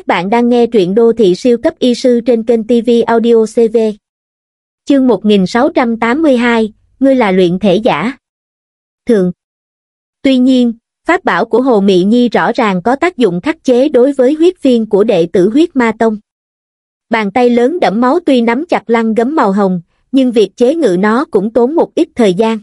Các bạn đang nghe truyện đô thị siêu cấp y sư trên kênh TV Audio CV. Chương 1682, ngươi là luyện thể giả. Thường. Tuy nhiên, pháp bảo của Hồ Mị Nhi rõ ràng có tác dụng khắc chế đối với huyết viên của đệ tử huyết ma tông. Bàn tay lớn đẫm máu tuy nắm chặt lăng gấm màu hồng, nhưng việc chế ngự nó cũng tốn một ít thời gian.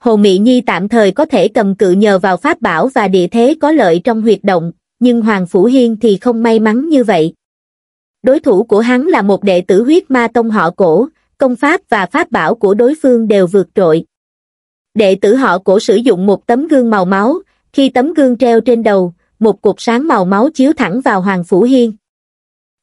Hồ Mị Nhi tạm thời có thể cầm cự nhờ vào pháp bảo và địa thế có lợi trong huyệt động, nhưng Hoàng Phủ Hiên thì không may mắn như vậy. Đối thủ của hắn là một đệ tử huyết ma tông họ cổ, công pháp và pháp bảo của đối phương đều vượt trội. Đệ tử họ cổ sử dụng một tấm gương màu máu, khi tấm gương treo trên đầu, một cục sáng màu máu chiếu thẳng vào Hoàng Phủ Hiên.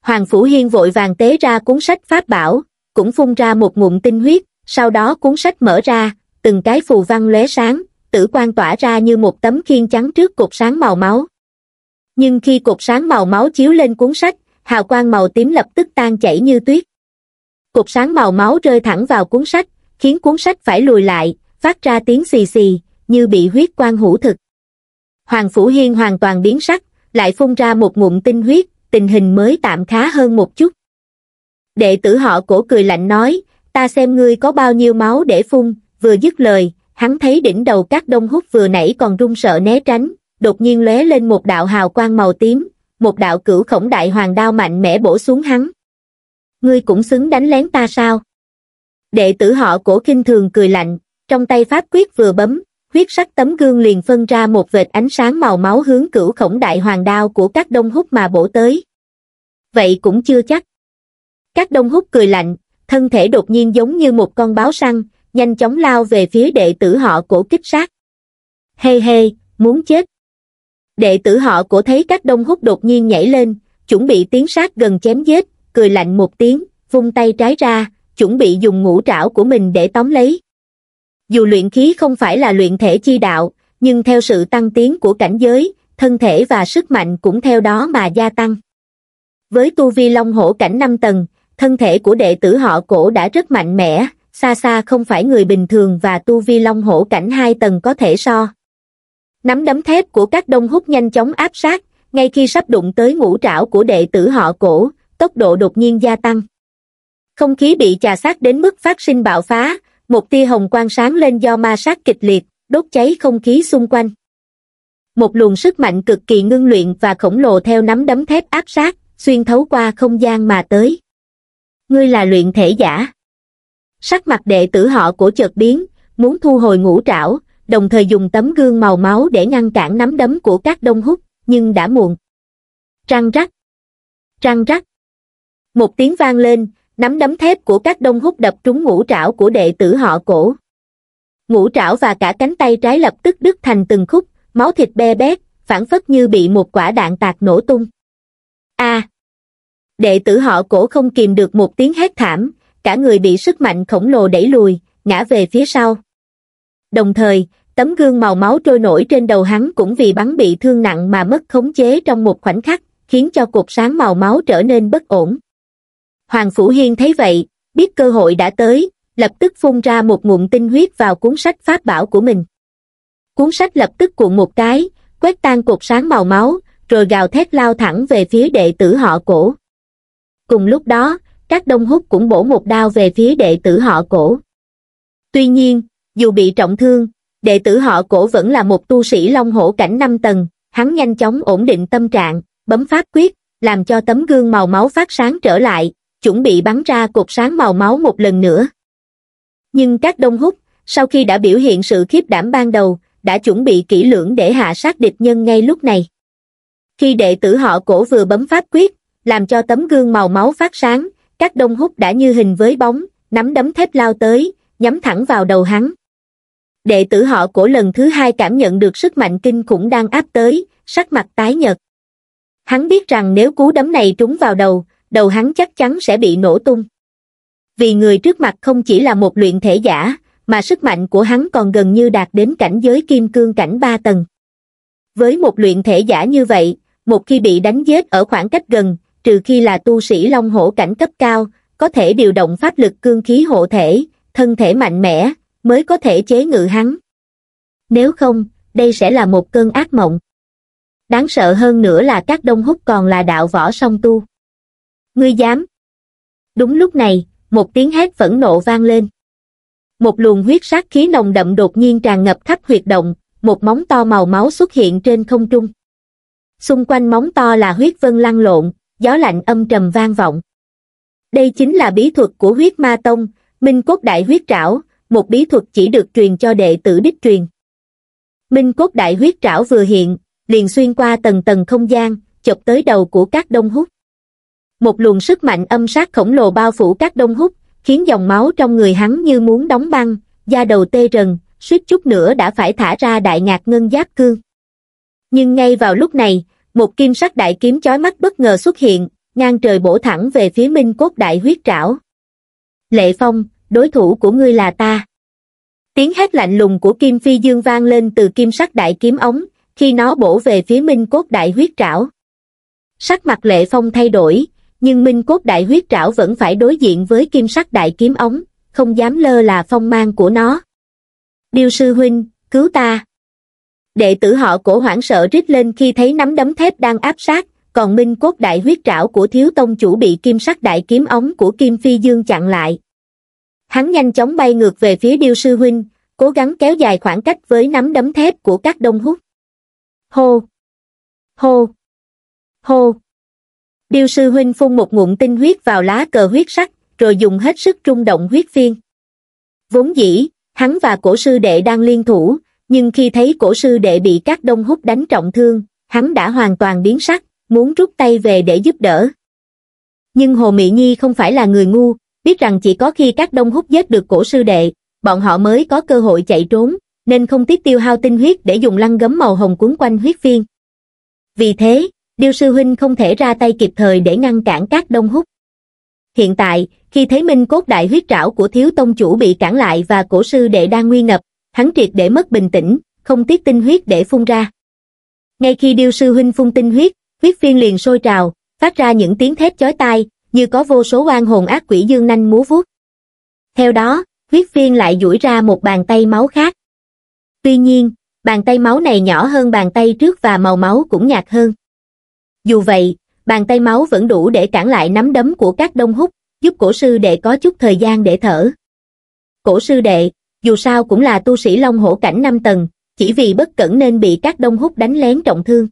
Hoàng Phủ Hiên vội vàng tế ra cuốn sách pháp bảo, cũng phun ra một ngụm tinh huyết, sau đó cuốn sách mở ra, từng cái phù văn lóe sáng, tử quan tỏa ra như một tấm khiên trắng trước cục sáng màu máu nhưng khi cột sáng màu máu chiếu lên cuốn sách hào quang màu tím lập tức tan chảy như tuyết cột sáng màu máu rơi thẳng vào cuốn sách khiến cuốn sách phải lùi lại phát ra tiếng xì xì như bị huyết quang hữu thực hoàng phủ hiên hoàn toàn biến sắc lại phun ra một ngụm tinh huyết tình hình mới tạm khá hơn một chút đệ tử họ cổ cười lạnh nói ta xem ngươi có bao nhiêu máu để phun vừa dứt lời hắn thấy đỉnh đầu các đông hút vừa nãy còn run sợ né tránh đột nhiên lóe lên một đạo hào quang màu tím, một đạo cửu khổng đại hoàng đao mạnh mẽ bổ xuống hắn. Ngươi cũng xứng đánh lén ta sao? Đệ tử họ cổ kinh thường cười lạnh, trong tay pháp quyết vừa bấm, huyết sắc tấm gương liền phân ra một vệt ánh sáng màu máu hướng cửu khổng đại hoàng đao của các đông hút mà bổ tới. Vậy cũng chưa chắc. Các đông hút cười lạnh, thân thể đột nhiên giống như một con báo săn, nhanh chóng lao về phía đệ tử họ cổ kích sát. Hê hey hê, hey, muốn chết. Đệ tử họ của thấy các đông hút đột nhiên nhảy lên, chuẩn bị tiến sát gần chém giết, cười lạnh một tiếng, vung tay trái ra, chuẩn bị dùng ngũ trảo của mình để tóm lấy. Dù luyện khí không phải là luyện thể chi đạo, nhưng theo sự tăng tiến của cảnh giới, thân thể và sức mạnh cũng theo đó mà gia tăng. Với tu vi long hổ cảnh 5 tầng, thân thể của đệ tử họ cổ đã rất mạnh mẽ, xa xa không phải người bình thường và tu vi long hổ cảnh 2 tầng có thể so nắm đấm thép của các đông hút nhanh chóng áp sát ngay khi sắp đụng tới ngũ trảo của đệ tử họ cổ tốc độ đột nhiên gia tăng không khí bị chà sát đến mức phát sinh bạo phá một tia hồng quang sáng lên do ma sát kịch liệt đốt cháy không khí xung quanh một luồng sức mạnh cực kỳ ngưng luyện và khổng lồ theo nắm đấm thép áp sát xuyên thấu qua không gian mà tới ngươi là luyện thể giả sắc mặt đệ tử họ của chợt biến muốn thu hồi ngũ trảo đồng thời dùng tấm gương màu máu để ngăn cản nắm đấm của các đông hút, nhưng đã muộn. Răng rắc. Răng rắc. Một tiếng vang lên, nắm đấm thép của các đông hút đập trúng ngũ trảo của đệ tử họ cổ. Ngũ trảo và cả cánh tay trái lập tức đứt thành từng khúc, máu thịt be bét, phản phất như bị một quả đạn tạc nổ tung. A. À, đệ tử họ cổ không kìm được một tiếng hét thảm, cả người bị sức mạnh khổng lồ đẩy lùi, ngã về phía sau đồng thời tấm gương màu máu trôi nổi trên đầu hắn cũng vì bắn bị thương nặng mà mất khống chế trong một khoảnh khắc khiến cho cục sáng màu máu trở nên bất ổn hoàng phủ hiên thấy vậy biết cơ hội đã tới lập tức phun ra một nguồn tinh huyết vào cuốn sách pháp bảo của mình cuốn sách lập tức cuộn một cái quét tan cột sáng màu máu rồi gào thét lao thẳng về phía đệ tử họ cổ cùng lúc đó các đông hút cũng bổ một đao về phía đệ tử họ cổ tuy nhiên dù bị trọng thương, đệ tử họ cổ vẫn là một tu sĩ long hổ cảnh 5 tầng, hắn nhanh chóng ổn định tâm trạng, bấm pháp quyết, làm cho tấm gương màu máu phát sáng trở lại, chuẩn bị bắn ra cột sáng màu máu một lần nữa. Nhưng các đông hút, sau khi đã biểu hiện sự khiếp đảm ban đầu, đã chuẩn bị kỹ lưỡng để hạ sát địch nhân ngay lúc này. Khi đệ tử họ cổ vừa bấm pháp quyết, làm cho tấm gương màu máu phát sáng, các đông hút đã như hình với bóng, nắm đấm thép lao tới, nhắm thẳng vào đầu hắn đệ tử họ cổ lần thứ hai cảm nhận được sức mạnh kinh khủng đang áp tới sắc mặt tái nhật hắn biết rằng nếu cú đấm này trúng vào đầu đầu hắn chắc chắn sẽ bị nổ tung vì người trước mặt không chỉ là một luyện thể giả mà sức mạnh của hắn còn gần như đạt đến cảnh giới kim cương cảnh ba tầng với một luyện thể giả như vậy một khi bị đánh giết ở khoảng cách gần trừ khi là tu sĩ long hổ cảnh cấp cao có thể điều động pháp lực cương khí hộ thể thân thể mạnh mẽ mới có thể chế ngự hắn nếu không đây sẽ là một cơn ác mộng đáng sợ hơn nữa là các đông húc còn là đạo võ song tu ngươi dám đúng lúc này một tiếng hét phẫn nộ vang lên một luồng huyết sát khí nồng đậm đột nhiên tràn ngập khắp huyệt động một móng to màu máu xuất hiện trên không trung xung quanh móng to là huyết vân lăn lộn gió lạnh âm trầm vang vọng đây chính là bí thuật của huyết ma tông minh cốt đại huyết trảo một bí thuật chỉ được truyền cho đệ tử đích truyền. Minh cốt đại huyết trảo vừa hiện, liền xuyên qua tầng tầng không gian, chụp tới đầu của các đông hút. Một luồng sức mạnh âm sát khổng lồ bao phủ các đông hút, khiến dòng máu trong người hắn như muốn đóng băng, da đầu tê rần, suýt chút nữa đã phải thả ra đại ngạc ngân giáp cương. Nhưng ngay vào lúc này, một kim sắc đại kiếm chói mắt bất ngờ xuất hiện, ngang trời bổ thẳng về phía minh cốt đại huyết trảo. Lệ Phong, đối thủ của ngươi là ta tiếng hét lạnh lùng của kim phi dương vang lên từ kim sắc đại kiếm ống khi nó bổ về phía minh cốt đại huyết trảo sắc mặt lệ phong thay đổi nhưng minh cốt đại huyết trảo vẫn phải đối diện với kim sắc đại kiếm ống không dám lơ là phong mang của nó điêu sư huynh cứu ta đệ tử họ cổ hoảng sợ rít lên khi thấy nắm đấm thép đang áp sát còn minh cốt đại huyết trảo của thiếu tông chủ bị kim sắc đại kiếm ống của kim phi dương chặn lại hắn nhanh chóng bay ngược về phía điêu sư huynh cố gắng kéo dài khoảng cách với nắm đấm thép của các đông hút hô hô hô điêu sư huynh phun một ngụm tinh huyết vào lá cờ huyết sắc rồi dùng hết sức trung động huyết phiên vốn dĩ hắn và cổ sư đệ đang liên thủ nhưng khi thấy cổ sư đệ bị các đông hút đánh trọng thương hắn đã hoàn toàn biến sắc muốn rút tay về để giúp đỡ nhưng hồ mỹ nhi không phải là người ngu biết rằng chỉ có khi các đông hút giết được cổ sư đệ, bọn họ mới có cơ hội chạy trốn, nên không tiếc tiêu hao tinh huyết để dùng lăng gấm màu hồng cuốn quanh huyết viên. Vì thế, Điêu Sư Huynh không thể ra tay kịp thời để ngăn cản các đông hút. Hiện tại, khi thấy minh cốt đại huyết trảo của thiếu tông chủ bị cản lại và cổ sư đệ đang nguy ngập, hắn triệt để mất bình tĩnh, không tiếc tinh huyết để phun ra. Ngay khi Điêu Sư Huynh phun tinh huyết, huyết viên liền sôi trào, phát ra những tiếng thét chói tai, như có vô số oan hồn ác quỷ dương nanh múa vuốt. Theo đó, huyết phiên lại duỗi ra một bàn tay máu khác. Tuy nhiên, bàn tay máu này nhỏ hơn bàn tay trước và màu máu cũng nhạt hơn. Dù vậy, bàn tay máu vẫn đủ để cản lại nắm đấm của các đông hút, giúp cổ sư đệ có chút thời gian để thở. Cổ sư đệ, dù sao cũng là tu sĩ long hổ cảnh 5 tầng, chỉ vì bất cẩn nên bị các đông hút đánh lén trọng thương.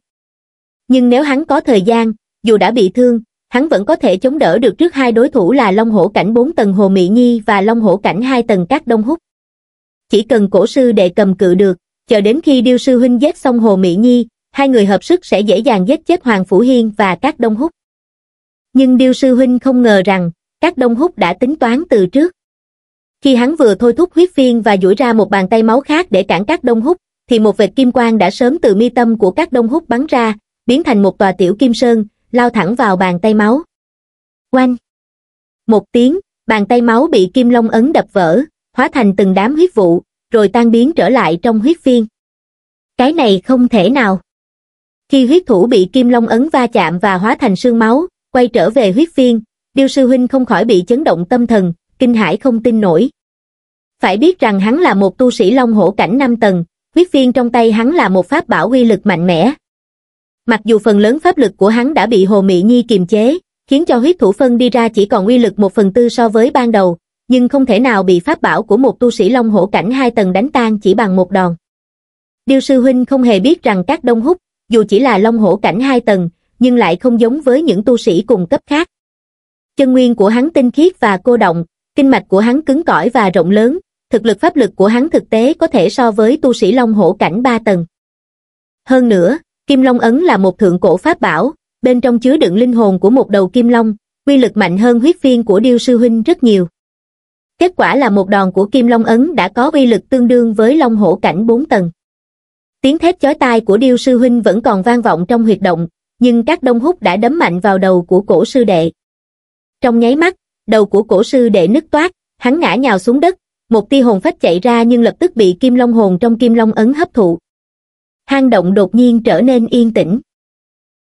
Nhưng nếu hắn có thời gian, dù đã bị thương, hắn vẫn có thể chống đỡ được trước hai đối thủ là Long Hổ Cảnh 4 tầng Hồ Mỹ Nhi và Long Hổ Cảnh 2 tầng Cát Đông Húc. Chỉ cần cổ sư đệ cầm cự được, chờ đến khi điêu sư huynh giết xong Hồ Mỹ Nhi, hai người hợp sức sẽ dễ dàng giết chết Hoàng Phủ Hiên và Cát Đông Húc. Nhưng điêu sư huynh không ngờ rằng, Cát Đông Húc đã tính toán từ trước. Khi hắn vừa thôi thúc huyết phiên và duỗi ra một bàn tay máu khác để cản Cát Đông Húc, thì một vệt kim quang đã sớm từ mi tâm của Cát Đông Húc bắn ra, biến thành một tòa tiểu kim sơn, lao thẳng vào bàn tay máu. Oanh! Một tiếng, bàn tay máu bị kim long ấn đập vỡ, hóa thành từng đám huyết vụ, rồi tan biến trở lại trong huyết phiên. Cái này không thể nào. Khi huyết thủ bị kim long ấn va chạm và hóa thành sương máu, quay trở về huyết phiên, Điêu sư huynh không khỏi bị chấn động tâm thần, kinh hãi không tin nổi. Phải biết rằng hắn là một tu sĩ long hổ cảnh năm tầng, huyết phiên trong tay hắn là một pháp bảo uy lực mạnh mẽ, mặc dù phần lớn pháp lực của hắn đã bị Hồ Mị Nhi kiềm chế, khiến cho huyết thủ phân đi ra chỉ còn uy lực một phần tư so với ban đầu, nhưng không thể nào bị pháp bảo của một tu sĩ long hổ cảnh hai tầng đánh tan chỉ bằng một đòn. điều sư huynh không hề biết rằng các đông hút dù chỉ là long hổ cảnh hai tầng, nhưng lại không giống với những tu sĩ cùng cấp khác. Chân nguyên của hắn tinh khiết và cô động, kinh mạch của hắn cứng cỏi và rộng lớn, thực lực pháp lực của hắn thực tế có thể so với tu sĩ long hổ cảnh ba tầng. Hơn nữa, kim long ấn là một thượng cổ pháp bảo bên trong chứa đựng linh hồn của một đầu kim long quy lực mạnh hơn huyết phiên của điêu sư huynh rất nhiều kết quả là một đòn của kim long ấn đã có uy lực tương đương với long hổ cảnh bốn tầng tiếng thét chói tai của điêu sư huynh vẫn còn vang vọng trong huyệt động nhưng các đông hút đã đấm mạnh vào đầu của cổ sư đệ trong nháy mắt đầu của cổ sư đệ nứt toát hắn ngã nhào xuống đất một tia hồn phách chạy ra nhưng lập tức bị kim long hồn trong kim long ấn hấp thụ hang động đột nhiên trở nên yên tĩnh.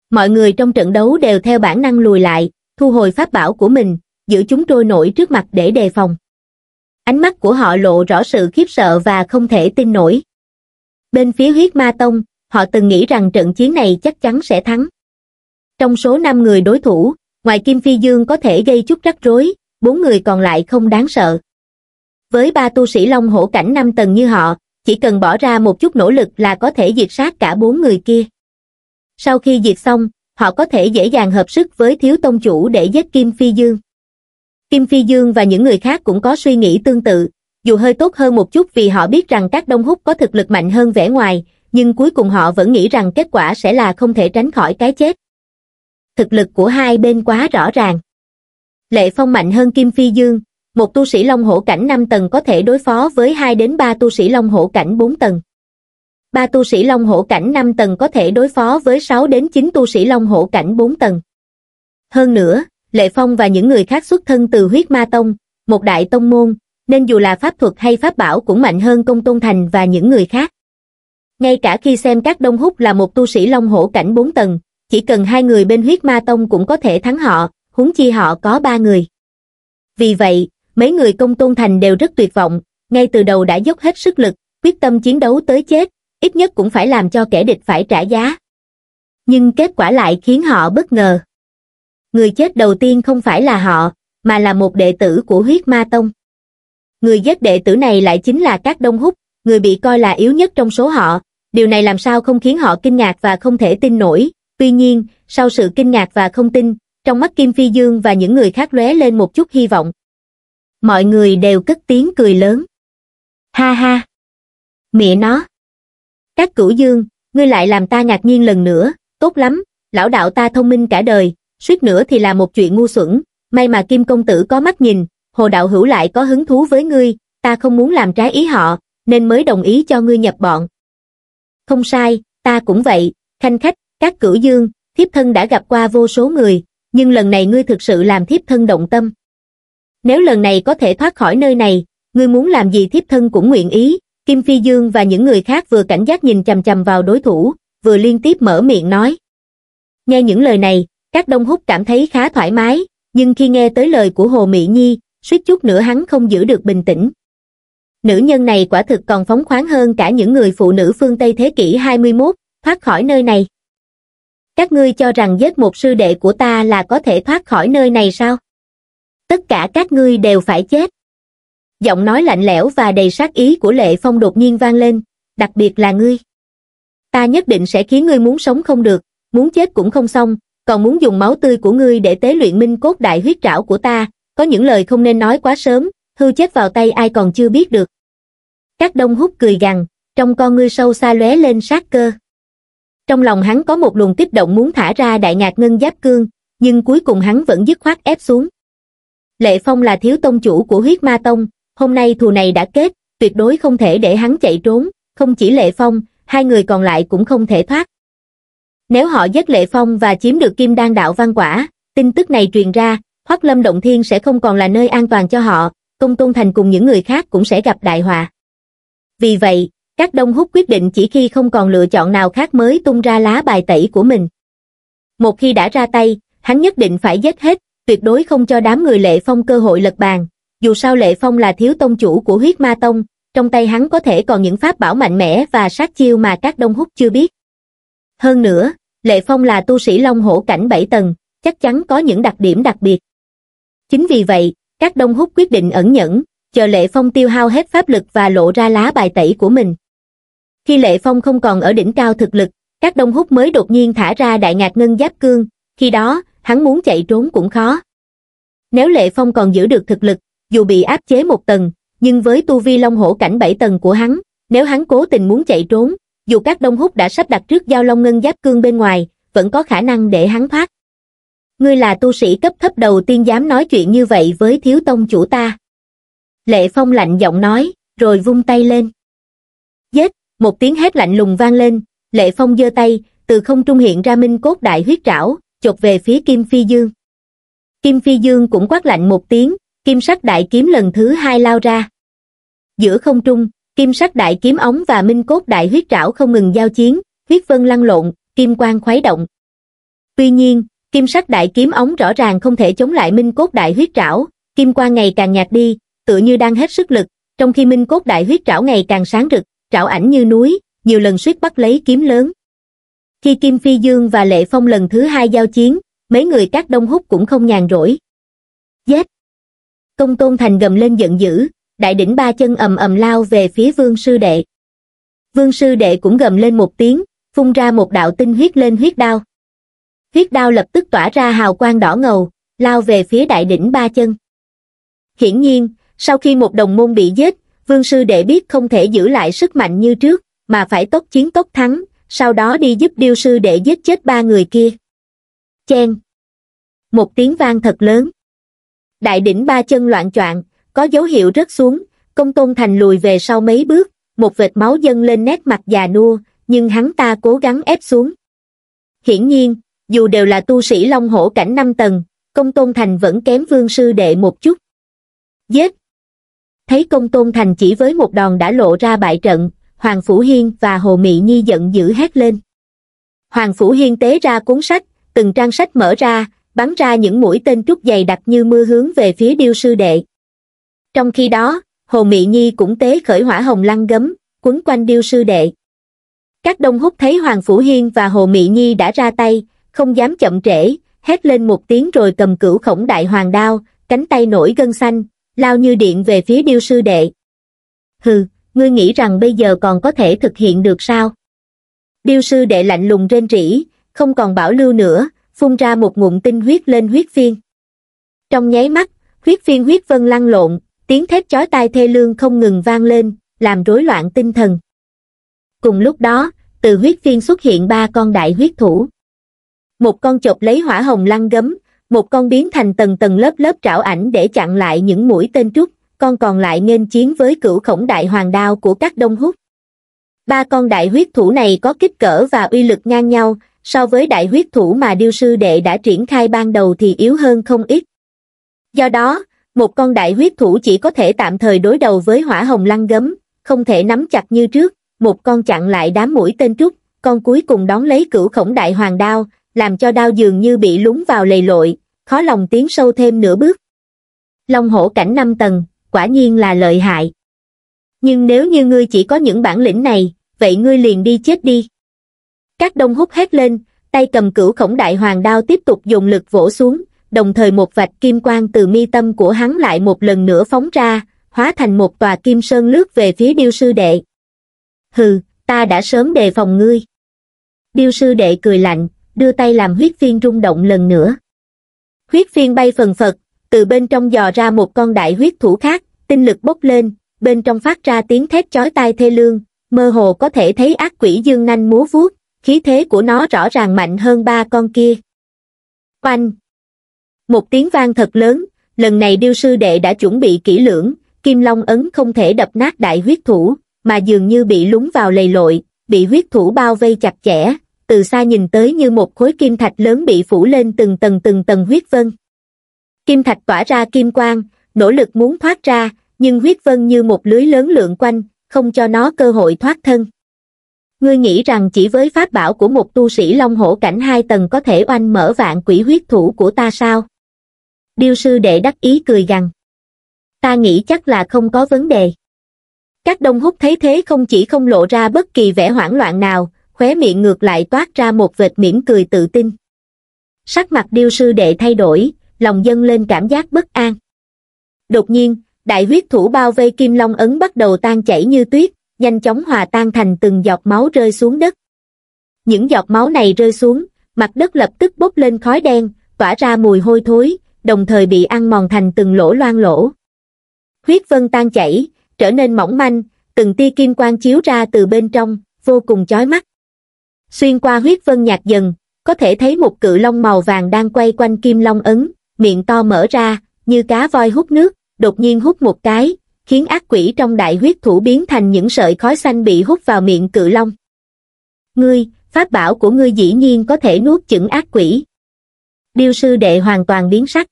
Mọi người trong trận đấu đều theo bản năng lùi lại, thu hồi pháp bảo của mình, giữ chúng trôi nổi trước mặt để đề phòng. Ánh mắt của họ lộ rõ sự khiếp sợ và không thể tin nổi. Bên phía huyết ma tông, họ từng nghĩ rằng trận chiến này chắc chắn sẽ thắng. Trong số 5 người đối thủ, ngoài Kim Phi Dương có thể gây chút rắc rối, bốn người còn lại không đáng sợ. Với ba tu sĩ long hổ cảnh năm tầng như họ, chỉ cần bỏ ra một chút nỗ lực là có thể diệt sát cả bốn người kia. Sau khi diệt xong, họ có thể dễ dàng hợp sức với thiếu tông chủ để giết Kim Phi Dương. Kim Phi Dương và những người khác cũng có suy nghĩ tương tự, dù hơi tốt hơn một chút vì họ biết rằng các đông hút có thực lực mạnh hơn vẻ ngoài, nhưng cuối cùng họ vẫn nghĩ rằng kết quả sẽ là không thể tránh khỏi cái chết. Thực lực của hai bên quá rõ ràng. Lệ Phong mạnh hơn Kim Phi Dương, một tu sĩ long hổ cảnh 5 tầng có thể đối phó với 2 đến 3 tu sĩ long hổ cảnh 4 tầng. 3 tu sĩ long hổ cảnh 5 tầng có thể đối phó với 6 đến 9 tu sĩ long hổ cảnh 4 tầng. Hơn nữa, Lệ Phong và những người khác xuất thân từ huyết ma tông, một đại tông môn, nên dù là pháp thuật hay pháp bảo cũng mạnh hơn công tôn thành và những người khác. Ngay cả khi xem các đông húc là một tu sĩ long hổ cảnh 4 tầng, chỉ cần hai người bên huyết ma tông cũng có thể thắng họ, huống chi họ có ba người. Vì vậy, mấy người công tôn thành đều rất tuyệt vọng, ngay từ đầu đã dốc hết sức lực, quyết tâm chiến đấu tới chết, ít nhất cũng phải làm cho kẻ địch phải trả giá. Nhưng kết quả lại khiến họ bất ngờ. Người chết đầu tiên không phải là họ, mà là một đệ tử của huyết ma tông. Người giết đệ tử này lại chính là các đông húc, người bị coi là yếu nhất trong số họ, điều này làm sao không khiến họ kinh ngạc và không thể tin nổi. Tuy nhiên, sau sự kinh ngạc và không tin, trong mắt Kim Phi Dương và những người khác lóe lên một chút hy vọng, mọi người đều cất tiếng cười lớn ha ha mẹ nó các cửu dương ngươi lại làm ta ngạc nhiên lần nữa tốt lắm lão đạo ta thông minh cả đời suýt nữa thì là một chuyện ngu xuẩn may mà kim công tử có mắt nhìn hồ đạo hữu lại có hứng thú với ngươi ta không muốn làm trái ý họ nên mới đồng ý cho ngươi nhập bọn không sai ta cũng vậy khanh khách các cửu dương thiếp thân đã gặp qua vô số người nhưng lần này ngươi thực sự làm thiếp thân động tâm nếu lần này có thể thoát khỏi nơi này, ngươi muốn làm gì thiếp thân cũng nguyện ý. Kim Phi Dương và những người khác vừa cảnh giác nhìn chầm chầm vào đối thủ, vừa liên tiếp mở miệng nói. Nghe những lời này, các đông húc cảm thấy khá thoải mái, nhưng khi nghe tới lời của Hồ Mỹ Nhi, suýt chút nữa hắn không giữ được bình tĩnh. Nữ nhân này quả thực còn phóng khoáng hơn cả những người phụ nữ phương Tây thế kỷ 21, thoát khỏi nơi này. Các ngươi cho rằng giết một sư đệ của ta là có thể thoát khỏi nơi này sao? tất cả các ngươi đều phải chết giọng nói lạnh lẽo và đầy sát ý của lệ phong đột nhiên vang lên đặc biệt là ngươi ta nhất định sẽ khiến ngươi muốn sống không được muốn chết cũng không xong còn muốn dùng máu tươi của ngươi để tế luyện minh cốt đại huyết trảo của ta có những lời không nên nói quá sớm hư chết vào tay ai còn chưa biết được các đông hút cười gằn trong con ngươi sâu xa lóe lên sát cơ trong lòng hắn có một luồng kích động muốn thả ra đại ngạc ngân giáp cương nhưng cuối cùng hắn vẫn dứt khoát ép xuống Lệ Phong là thiếu tông chủ của huyết ma tông, hôm nay thù này đã kết, tuyệt đối không thể để hắn chạy trốn, không chỉ Lệ Phong, hai người còn lại cũng không thể thoát. Nếu họ giết Lệ Phong và chiếm được kim đan đạo văn quả, tin tức này truyền ra, Hoắc Lâm Động Thiên sẽ không còn là nơi an toàn cho họ, Công Tôn Thành cùng những người khác cũng sẽ gặp đại họa. Vì vậy, các đông hút quyết định chỉ khi không còn lựa chọn nào khác mới tung ra lá bài tẩy của mình. Một khi đã ra tay, hắn nhất định phải giết hết, tuyệt đối không cho đám người Lệ Phong cơ hội lật bàn. Dù sao Lệ Phong là thiếu tông chủ của huyết ma tông, trong tay hắn có thể còn những pháp bảo mạnh mẽ và sát chiêu mà các đông hút chưa biết. Hơn nữa, Lệ Phong là tu sĩ long hổ cảnh 7 tầng, chắc chắn có những đặc điểm đặc biệt. Chính vì vậy, các đông hút quyết định ẩn nhẫn, chờ Lệ Phong tiêu hao hết pháp lực và lộ ra lá bài tẩy của mình. Khi Lệ Phong không còn ở đỉnh cao thực lực, các đông hút mới đột nhiên thả ra đại ngạc ngân giáp cương, khi đó, hắn muốn chạy trốn cũng khó. Nếu Lệ Phong còn giữ được thực lực, dù bị áp chế một tầng, nhưng với tu vi long hổ cảnh bảy tầng của hắn, nếu hắn cố tình muốn chạy trốn, dù các đông húc đã sắp đặt trước giao long ngân giáp cương bên ngoài, vẫn có khả năng để hắn thoát. Ngươi là tu sĩ cấp thấp đầu tiên dám nói chuyện như vậy với thiếu tông chủ ta. Lệ Phong lạnh giọng nói, rồi vung tay lên. Dết, một tiếng hét lạnh lùng vang lên, Lệ Phong giơ tay, từ không trung hiện ra minh cốt đại huyết trảo, chột về phía Kim Phi Dương. Kim Phi Dương cũng quát lạnh một tiếng, kim sắc đại kiếm lần thứ hai lao ra. Giữa không trung, kim sắc đại kiếm ống và minh cốt đại huyết trảo không ngừng giao chiến, huyết vân lăn lộn, kim quang khuấy động. Tuy nhiên, kim sắc đại kiếm ống rõ ràng không thể chống lại minh cốt đại huyết trảo, kim quang ngày càng nhạt đi, tựa như đang hết sức lực, trong khi minh cốt đại huyết trảo ngày càng sáng rực, trảo ảnh như núi, nhiều lần suýt bắt lấy kiếm lớn khi kim phi dương và lệ phong lần thứ hai giao chiến mấy người các đông húc cũng không nhàn rỗi Giết! công tôn thành gầm lên giận dữ đại đỉnh ba chân ầm ầm lao về phía vương sư đệ vương sư đệ cũng gầm lên một tiếng phun ra một đạo tinh huyết lên huyết đao huyết đao lập tức tỏa ra hào quang đỏ ngầu lao về phía đại đỉnh ba chân hiển nhiên sau khi một đồng môn bị giết vương sư đệ biết không thể giữ lại sức mạnh như trước mà phải tốc chiến tốc thắng sau đó đi giúp điêu sư để giết chết ba người kia chen một tiếng vang thật lớn đại đỉnh ba chân loạn choạng có dấu hiệu rớt xuống công tôn thành lùi về sau mấy bước một vệt máu dâng lên nét mặt già nua nhưng hắn ta cố gắng ép xuống hiển nhiên dù đều là tu sĩ long hổ cảnh năm tầng công tôn thành vẫn kém vương sư đệ một chút giết thấy công tôn thành chỉ với một đòn đã lộ ra bại trận Hoàng Phủ Hiên và Hồ Mị Nhi giận dữ hét lên. Hoàng Phủ Hiên tế ra cuốn sách, từng trang sách mở ra, bắn ra những mũi tên trúc dày đặc như mưa hướng về phía điêu sư đệ. Trong khi đó, Hồ Mị Nhi cũng tế khởi hỏa hồng lăng gấm, quấn quanh điêu sư đệ. Các đông hút thấy Hoàng Phủ Hiên và Hồ Mị Nhi đã ra tay, không dám chậm trễ, hét lên một tiếng rồi cầm cửu khổng đại hoàng đao, cánh tay nổi gân xanh, lao như điện về phía điêu sư đệ. Hừ, ngươi nghĩ rằng bây giờ còn có thể thực hiện được sao? Điêu sư đệ lạnh lùng rên rỉ, không còn bảo lưu nữa, phun ra một ngụm tinh huyết lên huyết phiên. Trong nháy mắt, huyết phiên huyết vân lăn lộn, tiếng thét chói tai thê lương không ngừng vang lên, làm rối loạn tinh thần. Cùng lúc đó, từ huyết phiên xuất hiện ba con đại huyết thủ. Một con chộp lấy hỏa hồng lăn gấm, một con biến thành tầng tầng lớp lớp trảo ảnh để chặn lại những mũi tên trúc con còn lại nên chiến với cửu khổng đại hoàng đao của các đông húc. Ba con đại huyết thủ này có kích cỡ và uy lực ngang nhau, so với đại huyết thủ mà điêu sư đệ đã triển khai ban đầu thì yếu hơn không ít. Do đó, một con đại huyết thủ chỉ có thể tạm thời đối đầu với hỏa hồng lăng gấm, không thể nắm chặt như trước, một con chặn lại đám mũi tên trúc, con cuối cùng đón lấy cửu khổng đại hoàng đao, làm cho đao dường như bị lún vào lầy lội, khó lòng tiến sâu thêm nửa bước. Long hổ cảnh 5 tầng quả nhiên là lợi hại. Nhưng nếu như ngươi chỉ có những bản lĩnh này, vậy ngươi liền đi chết đi. Các đông hút hét lên, tay cầm cửu khổng đại hoàng đao tiếp tục dùng lực vỗ xuống, đồng thời một vạch kim quang từ mi tâm của hắn lại một lần nữa phóng ra, hóa thành một tòa kim sơn lướt về phía điêu sư đệ. Hừ, ta đã sớm đề phòng ngươi. Điêu sư đệ cười lạnh, đưa tay làm huyết phiên rung động lần nữa. Huyết phiên bay phần phật, từ bên trong dò ra một con đại huyết thủ khác, tinh lực bốc lên, bên trong phát ra tiếng thét chói tai thê lương, mơ hồ có thể thấy ác quỷ dương nanh múa vuốt, khí thế của nó rõ ràng mạnh hơn ba con kia. Oanh! Một tiếng vang thật lớn, lần này điêu sư đệ đã chuẩn bị kỹ lưỡng, kim long ấn không thể đập nát đại huyết thủ, mà dường như bị lúng vào lầy lội, bị huyết thủ bao vây chặt chẽ, từ xa nhìn tới như một khối kim thạch lớn bị phủ lên từng tầng từng tầng huyết vân kim thạch tỏa ra kim quang, nỗ lực muốn thoát ra, nhưng huyết vân như một lưới lớn lượn quanh, không cho nó cơ hội thoát thân. Ngươi nghĩ rằng chỉ với pháp bảo của một tu sĩ long hổ cảnh hai tầng có thể oanh mở vạn quỷ huyết thủ của ta sao? Điêu sư đệ đắc ý cười gằn. Ta nghĩ chắc là không có vấn đề. Các đông hút thấy thế không chỉ không lộ ra bất kỳ vẻ hoảng loạn nào, khóe miệng ngược lại toát ra một vệt mỉm cười tự tin. Sắc mặt điêu sư đệ thay đổi, lòng dâng lên cảm giác bất an. Đột nhiên, đại huyết thủ bao vây kim long ấn bắt đầu tan chảy như tuyết, nhanh chóng hòa tan thành từng giọt máu rơi xuống đất. Những giọt máu này rơi xuống, mặt đất lập tức bốc lên khói đen, tỏa ra mùi hôi thối, đồng thời bị ăn mòn thành từng lỗ loang lỗ. Huyết vân tan chảy, trở nên mỏng manh, từng tia kim quang chiếu ra từ bên trong, vô cùng chói mắt. Xuyên qua huyết vân nhạt dần, có thể thấy một cự long màu vàng đang quay quanh kim long ấn, miệng to mở ra, như cá voi hút nước, đột nhiên hút một cái, khiến ác quỷ trong đại huyết thủ biến thành những sợi khói xanh bị hút vào miệng cự long. Ngươi, pháp bảo của ngươi dĩ nhiên có thể nuốt chửng ác quỷ. Điêu sư đệ hoàn toàn biến sắc.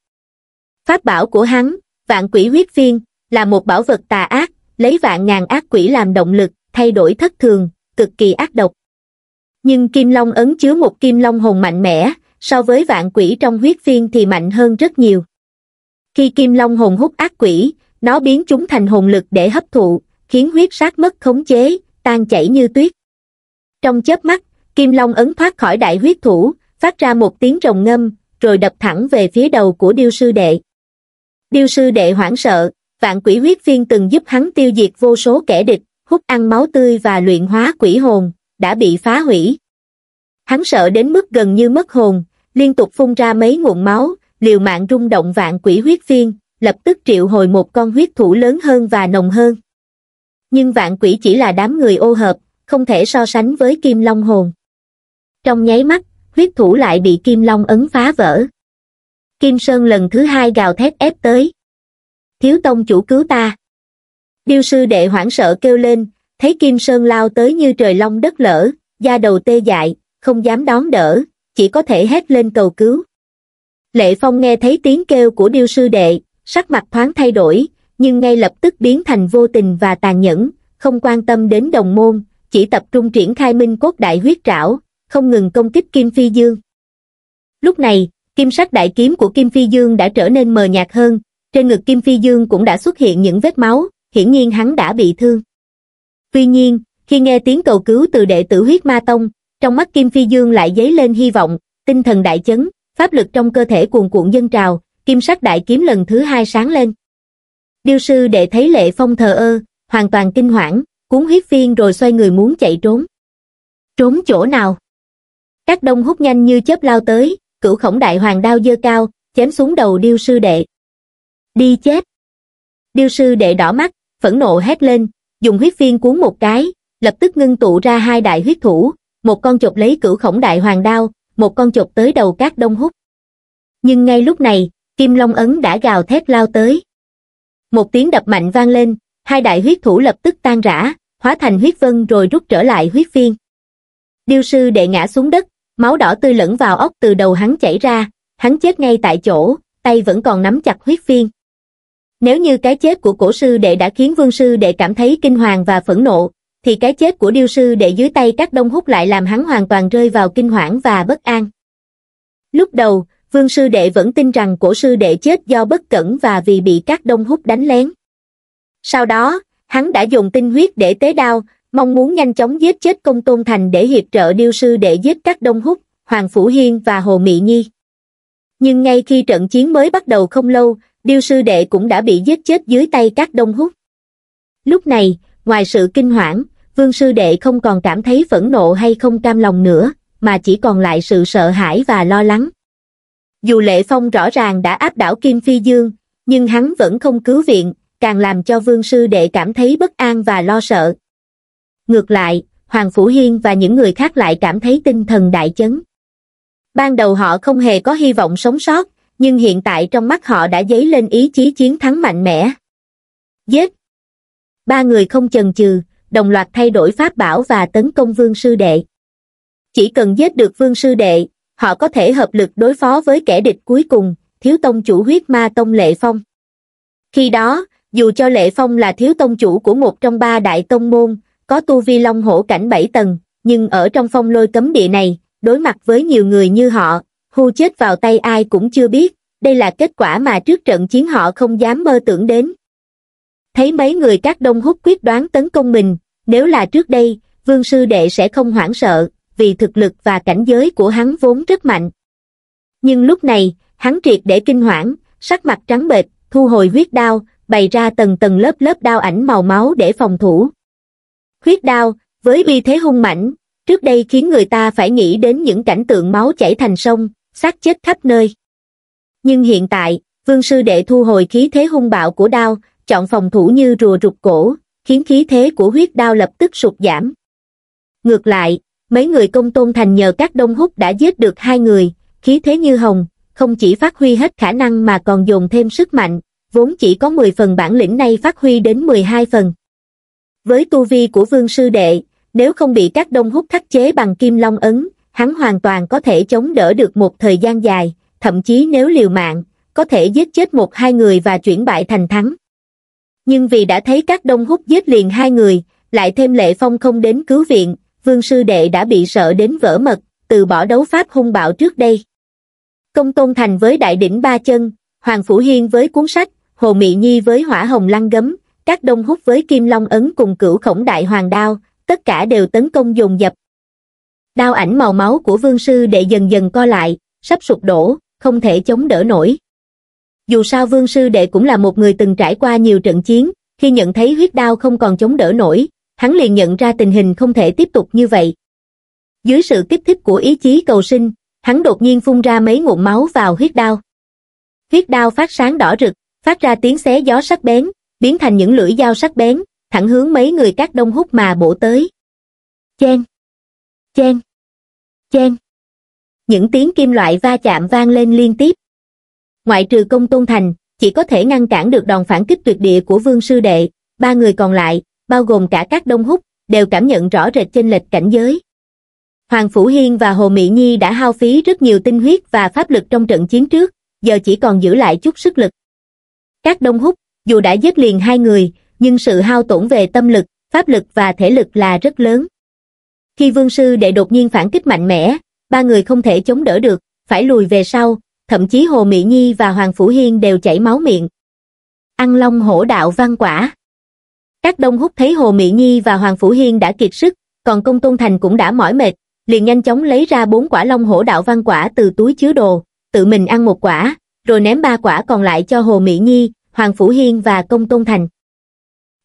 Pháp bảo của hắn, vạn quỷ huyết phiên, là một bảo vật tà ác, lấy vạn ngàn ác quỷ làm động lực, thay đổi thất thường, cực kỳ ác độc. Nhưng kim long ấn chứa một kim long hồn mạnh mẽ, so với vạn quỷ trong huyết phiên thì mạnh hơn rất nhiều. Khi kim long hồn hút ác quỷ, nó biến chúng thành hồn lực để hấp thụ, khiến huyết sát mất khống chế, tan chảy như tuyết. Trong chớp mắt, kim long ấn thoát khỏi đại huyết thủ, phát ra một tiếng rồng ngâm, rồi đập thẳng về phía đầu của điêu sư đệ. Điêu sư đệ hoảng sợ, vạn quỷ huyết phiên từng giúp hắn tiêu diệt vô số kẻ địch, hút ăn máu tươi và luyện hóa quỷ hồn, đã bị phá hủy. Hắn sợ đến mức gần như mất hồn, liên tục phun ra mấy nguồn máu, liều mạng rung động vạn quỷ huyết viên, lập tức triệu hồi một con huyết thủ lớn hơn và nồng hơn. Nhưng vạn quỷ chỉ là đám người ô hợp, không thể so sánh với kim long hồn. Trong nháy mắt, huyết thủ lại bị kim long ấn phá vỡ. Kim Sơn lần thứ hai gào thét ép tới. Thiếu tông chủ cứu ta. Điêu sư đệ hoảng sợ kêu lên, thấy Kim Sơn lao tới như trời long đất lở, da đầu tê dại, không dám đón đỡ, chỉ có thể hét lên cầu cứu. Lệ Phong nghe thấy tiếng kêu của điêu sư đệ, sắc mặt thoáng thay đổi, nhưng ngay lập tức biến thành vô tình và tàn nhẫn, không quan tâm đến đồng môn, chỉ tập trung triển khai minh cốt đại huyết trảo, không ngừng công kích Kim Phi Dương. Lúc này, kim sắc đại kiếm của Kim Phi Dương đã trở nên mờ nhạt hơn, trên ngực Kim Phi Dương cũng đã xuất hiện những vết máu, hiển nhiên hắn đã bị thương. Tuy nhiên, khi nghe tiếng cầu cứu từ đệ tử huyết ma tông, trong mắt kim phi dương lại dấy lên hy vọng tinh thần đại chấn pháp lực trong cơ thể cuồn cuộn dân trào kim sắc đại kiếm lần thứ hai sáng lên điêu sư đệ thấy lệ phong thờ ơ hoàn toàn kinh hoảng cuốn huyết phiên rồi xoay người muốn chạy trốn trốn chỗ nào các đông hút nhanh như chớp lao tới cửu khổng đại hoàng đao dơ cao chém xuống đầu điêu sư đệ đi chết điêu sư đệ đỏ mắt phẫn nộ hét lên dùng huyết phiên cuốn một cái lập tức ngưng tụ ra hai đại huyết thủ một con chộp lấy cửu khổng đại hoàng đao, một con chộp tới đầu các đông hút. Nhưng ngay lúc này, Kim Long Ấn đã gào thét lao tới. Một tiếng đập mạnh vang lên, hai đại huyết thủ lập tức tan rã, hóa thành huyết vân rồi rút trở lại huyết phiên. Điêu sư đệ ngã xuống đất, máu đỏ tươi lẫn vào ốc từ đầu hắn chảy ra, hắn chết ngay tại chỗ, tay vẫn còn nắm chặt huyết phiên. Nếu như cái chết của cổ sư đệ đã khiến vương sư đệ cảm thấy kinh hoàng và phẫn nộ, thì cái chết của điêu sư đệ dưới tay các đông hút lại làm hắn hoàn toàn rơi vào kinh hoảng và bất an. Lúc đầu, vương sư đệ vẫn tin rằng cổ sư đệ chết do bất cẩn và vì bị các đông hút đánh lén. Sau đó, hắn đã dùng tinh huyết để tế đao, mong muốn nhanh chóng giết chết công tôn thành để hiệp trợ điêu sư đệ giết các đông hút, Hoàng Phủ Hiên và Hồ Mị Nhi. Nhưng ngay khi trận chiến mới bắt đầu không lâu, điêu sư đệ cũng đã bị giết chết dưới tay các đông hút. Lúc này, ngoài sự kinh hoảng vương sư đệ không còn cảm thấy phẫn nộ hay không cam lòng nữa mà chỉ còn lại sự sợ hãi và lo lắng dù lệ phong rõ ràng đã áp đảo kim phi dương nhưng hắn vẫn không cứu viện càng làm cho vương sư đệ cảm thấy bất an và lo sợ ngược lại hoàng phủ hiên và những người khác lại cảm thấy tinh thần đại chấn ban đầu họ không hề có hy vọng sống sót nhưng hiện tại trong mắt họ đã dấy lên ý chí chiến thắng mạnh mẽ giết ba người không chần chừ đồng loạt thay đổi pháp bảo và tấn công vương sư đệ chỉ cần giết được vương sư đệ họ có thể hợp lực đối phó với kẻ địch cuối cùng thiếu tông chủ huyết ma tông lệ phong khi đó dù cho lệ phong là thiếu tông chủ của một trong ba đại tông môn có tu vi long hổ cảnh bảy tầng nhưng ở trong phong lôi cấm địa này đối mặt với nhiều người như họ hưu chết vào tay ai cũng chưa biết đây là kết quả mà trước trận chiến họ không dám mơ tưởng đến thấy mấy người các đông hút quyết đoán tấn công mình, nếu là trước đây, vương sư đệ sẽ không hoảng sợ, vì thực lực và cảnh giới của hắn vốn rất mạnh. Nhưng lúc này, hắn triệt để kinh hoảng, sắc mặt trắng bệch, thu hồi huyết đao, bày ra tầng tầng lớp lớp đao ảnh màu máu để phòng thủ. Huyết đao, với uy thế hung mãnh, trước đây khiến người ta phải nghĩ đến những cảnh tượng máu chảy thành sông, xác chết khắp nơi. Nhưng hiện tại, vương sư đệ thu hồi khí thế hung bạo của đao, chọn phòng thủ như rùa rụt cổ, khiến khí thế của huyết đao lập tức sụt giảm. Ngược lại, mấy người công tôn thành nhờ các đông hút đã giết được hai người, khí thế như hồng, không chỉ phát huy hết khả năng mà còn dồn thêm sức mạnh, vốn chỉ có 10 phần bản lĩnh nay phát huy đến 12 phần. Với tu vi của vương sư đệ, nếu không bị các đông hút khắc chế bằng kim long ấn, hắn hoàn toàn có thể chống đỡ được một thời gian dài, thậm chí nếu liều mạng, có thể giết chết một hai người và chuyển bại thành thắng. Nhưng vì đã thấy các đông hút giết liền hai người, lại thêm lệ phong không đến cứu viện, vương sư đệ đã bị sợ đến vỡ mật, từ bỏ đấu pháp hung bạo trước đây. Công Tôn Thành với đại đỉnh ba chân, Hoàng Phủ Hiên với cuốn sách, Hồ Mị Nhi với hỏa hồng lăng gấm, các đông hút với kim long ấn cùng cửu khổng đại hoàng đao, tất cả đều tấn công dồn dập. Đao ảnh màu máu của vương sư đệ dần dần co lại, sắp sụp đổ, không thể chống đỡ nổi dù sao vương sư đệ cũng là một người từng trải qua nhiều trận chiến, khi nhận thấy huyết đao không còn chống đỡ nổi, hắn liền nhận ra tình hình không thể tiếp tục như vậy. Dưới sự kích thích của ý chí cầu sinh, hắn đột nhiên phun ra mấy ngụm máu vào huyết đao. Huyết đao phát sáng đỏ rực, phát ra tiếng xé gió sắc bén, biến thành những lưỡi dao sắc bén, thẳng hướng mấy người các đông hút mà bổ tới. Chen! Chen! Chen! Những tiếng kim loại va chạm vang lên liên tiếp ngoại trừ công tôn thành, chỉ có thể ngăn cản được đòn phản kích tuyệt địa của vương sư đệ, ba người còn lại, bao gồm cả các đông húc, đều cảm nhận rõ rệt chênh lệch cảnh giới. Hoàng Phủ Hiên và Hồ Mỹ Nhi đã hao phí rất nhiều tinh huyết và pháp lực trong trận chiến trước, giờ chỉ còn giữ lại chút sức lực. Các đông húc, dù đã giết liền hai người, nhưng sự hao tổn về tâm lực, pháp lực và thể lực là rất lớn. Khi vương sư đệ đột nhiên phản kích mạnh mẽ, ba người không thể chống đỡ được, phải lùi về sau, thậm chí Hồ Mỹ Nhi và Hoàng Phủ Hiên đều chảy máu miệng. Ăn long hổ đạo văn quả. Các đông hút thấy Hồ Mỹ Nhi và Hoàng Phủ Hiên đã kiệt sức, còn công tôn thành cũng đã mỏi mệt, liền nhanh chóng lấy ra bốn quả long hổ đạo văn quả từ túi chứa đồ, tự mình ăn một quả, rồi ném ba quả còn lại cho Hồ Mỹ Nhi, Hoàng Phủ Hiên và Công Tôn Thành.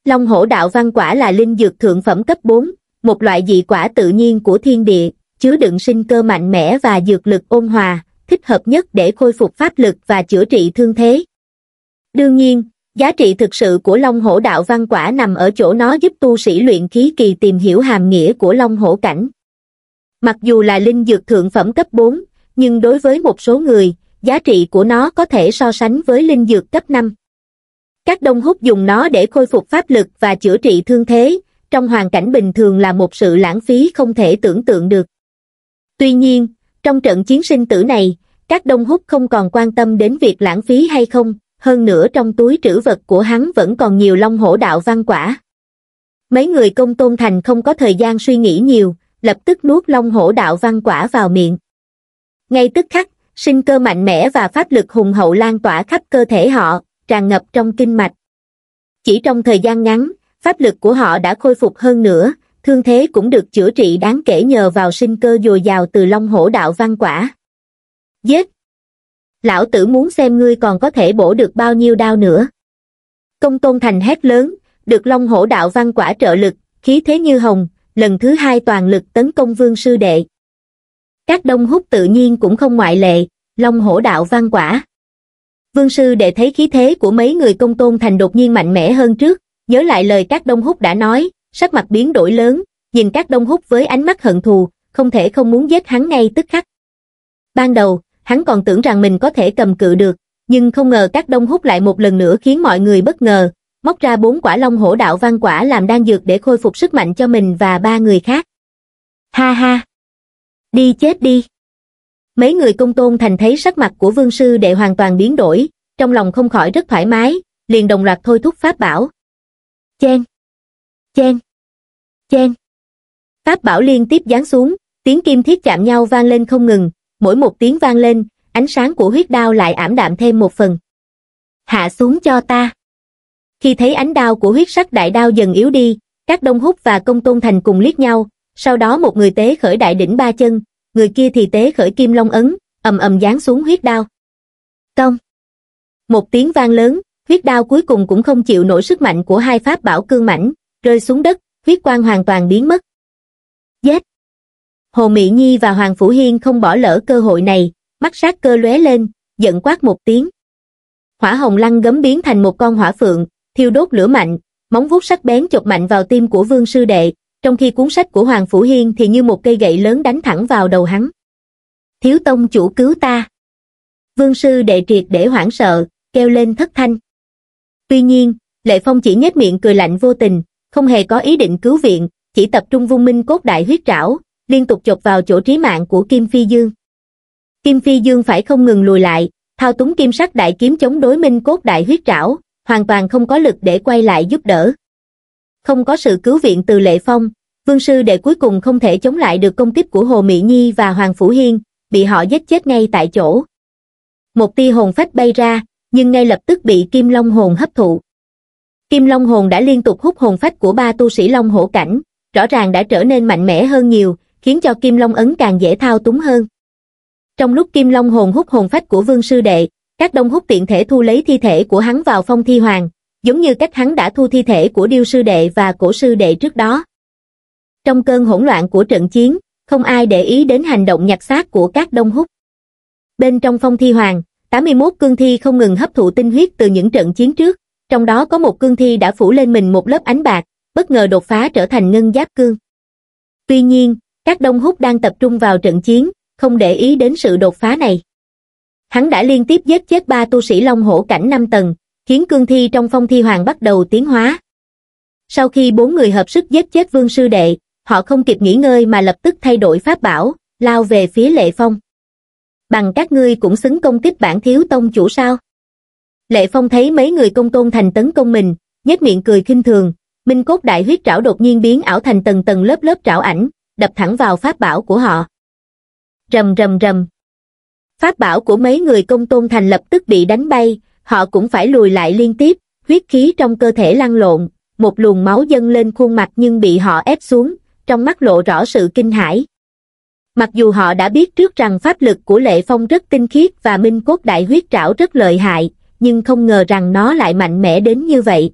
Long hổ đạo văn quả là linh dược thượng phẩm cấp 4, một loại dị quả tự nhiên của thiên địa, chứa đựng sinh cơ mạnh mẽ và dược lực ôn hòa, thích hợp nhất để khôi phục pháp lực và chữa trị thương thế đương nhiên giá trị thực sự của long hổ đạo văn quả nằm ở chỗ nó giúp tu sĩ luyện khí kỳ tìm hiểu hàm nghĩa của long hổ cảnh mặc dù là linh dược thượng phẩm cấp bốn nhưng đối với một số người giá trị của nó có thể so sánh với linh dược cấp năm các đông hút dùng nó để khôi phục pháp lực và chữa trị thương thế trong hoàn cảnh bình thường là một sự lãng phí không thể tưởng tượng được tuy nhiên trong trận chiến sinh tử này các đông húc không còn quan tâm đến việc lãng phí hay không hơn nữa trong túi trữ vật của hắn vẫn còn nhiều long hổ đạo văn quả mấy người công tôn thành không có thời gian suy nghĩ nhiều lập tức nuốt long hổ đạo văn quả vào miệng ngay tức khắc sinh cơ mạnh mẽ và pháp lực hùng hậu lan tỏa khắp cơ thể họ tràn ngập trong kinh mạch chỉ trong thời gian ngắn pháp lực của họ đã khôi phục hơn nữa thương thế cũng được chữa trị đáng kể nhờ vào sinh cơ dồi dào từ long hổ đạo văn quả. Giết! Lão tử muốn xem ngươi còn có thể bổ được bao nhiêu đao nữa. Công tôn thành hét lớn, được long hổ đạo văn quả trợ lực, khí thế như hồng, lần thứ hai toàn lực tấn công vương sư đệ. Các đông hút tự nhiên cũng không ngoại lệ, long hổ đạo văn quả. Vương sư đệ thấy khí thế của mấy người công tôn thành đột nhiên mạnh mẽ hơn trước, nhớ lại lời các đông hút đã nói, sắc mặt biến đổi lớn nhìn các đông hút với ánh mắt hận thù không thể không muốn giết hắn ngay tức khắc ban đầu hắn còn tưởng rằng mình có thể cầm cự được nhưng không ngờ các đông hút lại một lần nữa khiến mọi người bất ngờ móc ra bốn quả long hổ đạo văn quả làm đan dược để khôi phục sức mạnh cho mình và ba người khác ha ha đi chết đi mấy người công tôn thành thấy sắc mặt của vương sư đệ hoàn toàn biến đổi trong lòng không khỏi rất thoải mái liền đồng loạt thôi thúc pháp bảo chen chen chen pháp bảo liên tiếp giáng xuống tiếng kim thiết chạm nhau vang lên không ngừng mỗi một tiếng vang lên ánh sáng của huyết đao lại ảm đạm thêm một phần hạ xuống cho ta khi thấy ánh đao của huyết sắc đại đao dần yếu đi các đông húc và công tôn thành cùng liếc nhau sau đó một người tế khởi đại đỉnh ba chân người kia thì tế khởi kim long ấn ầm ầm giáng xuống huyết đao công một tiếng vang lớn huyết đao cuối cùng cũng không chịu nổi sức mạnh của hai pháp bảo cương mảnh rơi xuống đất, huyết quang hoàn toàn biến mất. Dết! Hồ Mỹ Nhi và Hoàng Phủ Hiên không bỏ lỡ cơ hội này, mắt sát cơ lóe lên, giận quát một tiếng. Hỏa hồng lăng gấm biến thành một con hỏa phượng, thiêu đốt lửa mạnh, móng vuốt sắc bén chộp mạnh vào tim của vương sư đệ, trong khi cuốn sách của Hoàng Phủ Hiên thì như một cây gậy lớn đánh thẳng vào đầu hắn. Thiếu tông chủ cứu ta! Vương sư đệ triệt để hoảng sợ, kêu lên thất thanh. Tuy nhiên, Lệ Phong chỉ nhếch miệng cười lạnh vô tình, không hề có ý định cứu viện, chỉ tập trung vung minh cốt đại huyết trảo, liên tục chộp vào chỗ trí mạng của Kim Phi Dương. Kim Phi Dương phải không ngừng lùi lại, thao túng kim sắc đại kiếm chống đối minh cốt đại huyết trảo, hoàn toàn không có lực để quay lại giúp đỡ. Không có sự cứu viện từ Lệ Phong, Vương Sư Đệ cuối cùng không thể chống lại được công kích của Hồ Mỹ Nhi và Hoàng Phủ Hiên, bị họ giết chết ngay tại chỗ. Một tia hồn phách bay ra, nhưng ngay lập tức bị Kim Long Hồn hấp thụ. Kim Long Hồn đã liên tục hút hồn phách của ba tu sĩ Long Hổ Cảnh, rõ ràng đã trở nên mạnh mẽ hơn nhiều, khiến cho Kim Long Ấn càng dễ thao túng hơn. Trong lúc Kim Long Hồn hút hồn phách của Vương Sư Đệ, các đông hút tiện thể thu lấy thi thể của hắn vào phong thi hoàng, giống như cách hắn đã thu thi thể của Điêu Sư Đệ và Cổ Sư Đệ trước đó. Trong cơn hỗn loạn của trận chiến, không ai để ý đến hành động nhặt xác của các đông hút. Bên trong phong thi hoàng, 81 cương thi không ngừng hấp thụ tinh huyết từ những trận chiến trước, trong đó có một cương thi đã phủ lên mình một lớp ánh bạc, bất ngờ đột phá trở thành ngân giáp cương. Tuy nhiên, các đông húc đang tập trung vào trận chiến, không để ý đến sự đột phá này. Hắn đã liên tiếp giết chết ba tu sĩ long hổ cảnh 5 tầng, khiến cương thi trong phong thi hoàng bắt đầu tiến hóa. Sau khi bốn người hợp sức giết chết vương sư đệ, họ không kịp nghỉ ngơi mà lập tức thay đổi pháp bảo, lao về phía lệ phong. Bằng các ngươi cũng xứng công kích bản thiếu tông chủ sao? Lệ Phong thấy mấy người công tôn thành tấn công mình, nhếch miệng cười khinh thường, minh cốt đại huyết trảo đột nhiên biến ảo thành tầng tầng lớp lớp trảo ảnh, đập thẳng vào pháp bảo của họ. Rầm rầm rầm. Pháp bảo của mấy người công tôn thành lập tức bị đánh bay, họ cũng phải lùi lại liên tiếp, huyết khí trong cơ thể lăn lộn, một luồng máu dâng lên khuôn mặt nhưng bị họ ép xuống, trong mắt lộ rõ sự kinh hãi. Mặc dù họ đã biết trước rằng pháp lực của Lệ Phong rất tinh khiết và minh cốt đại huyết trảo rất lợi hại, nhưng không ngờ rằng nó lại mạnh mẽ đến như vậy.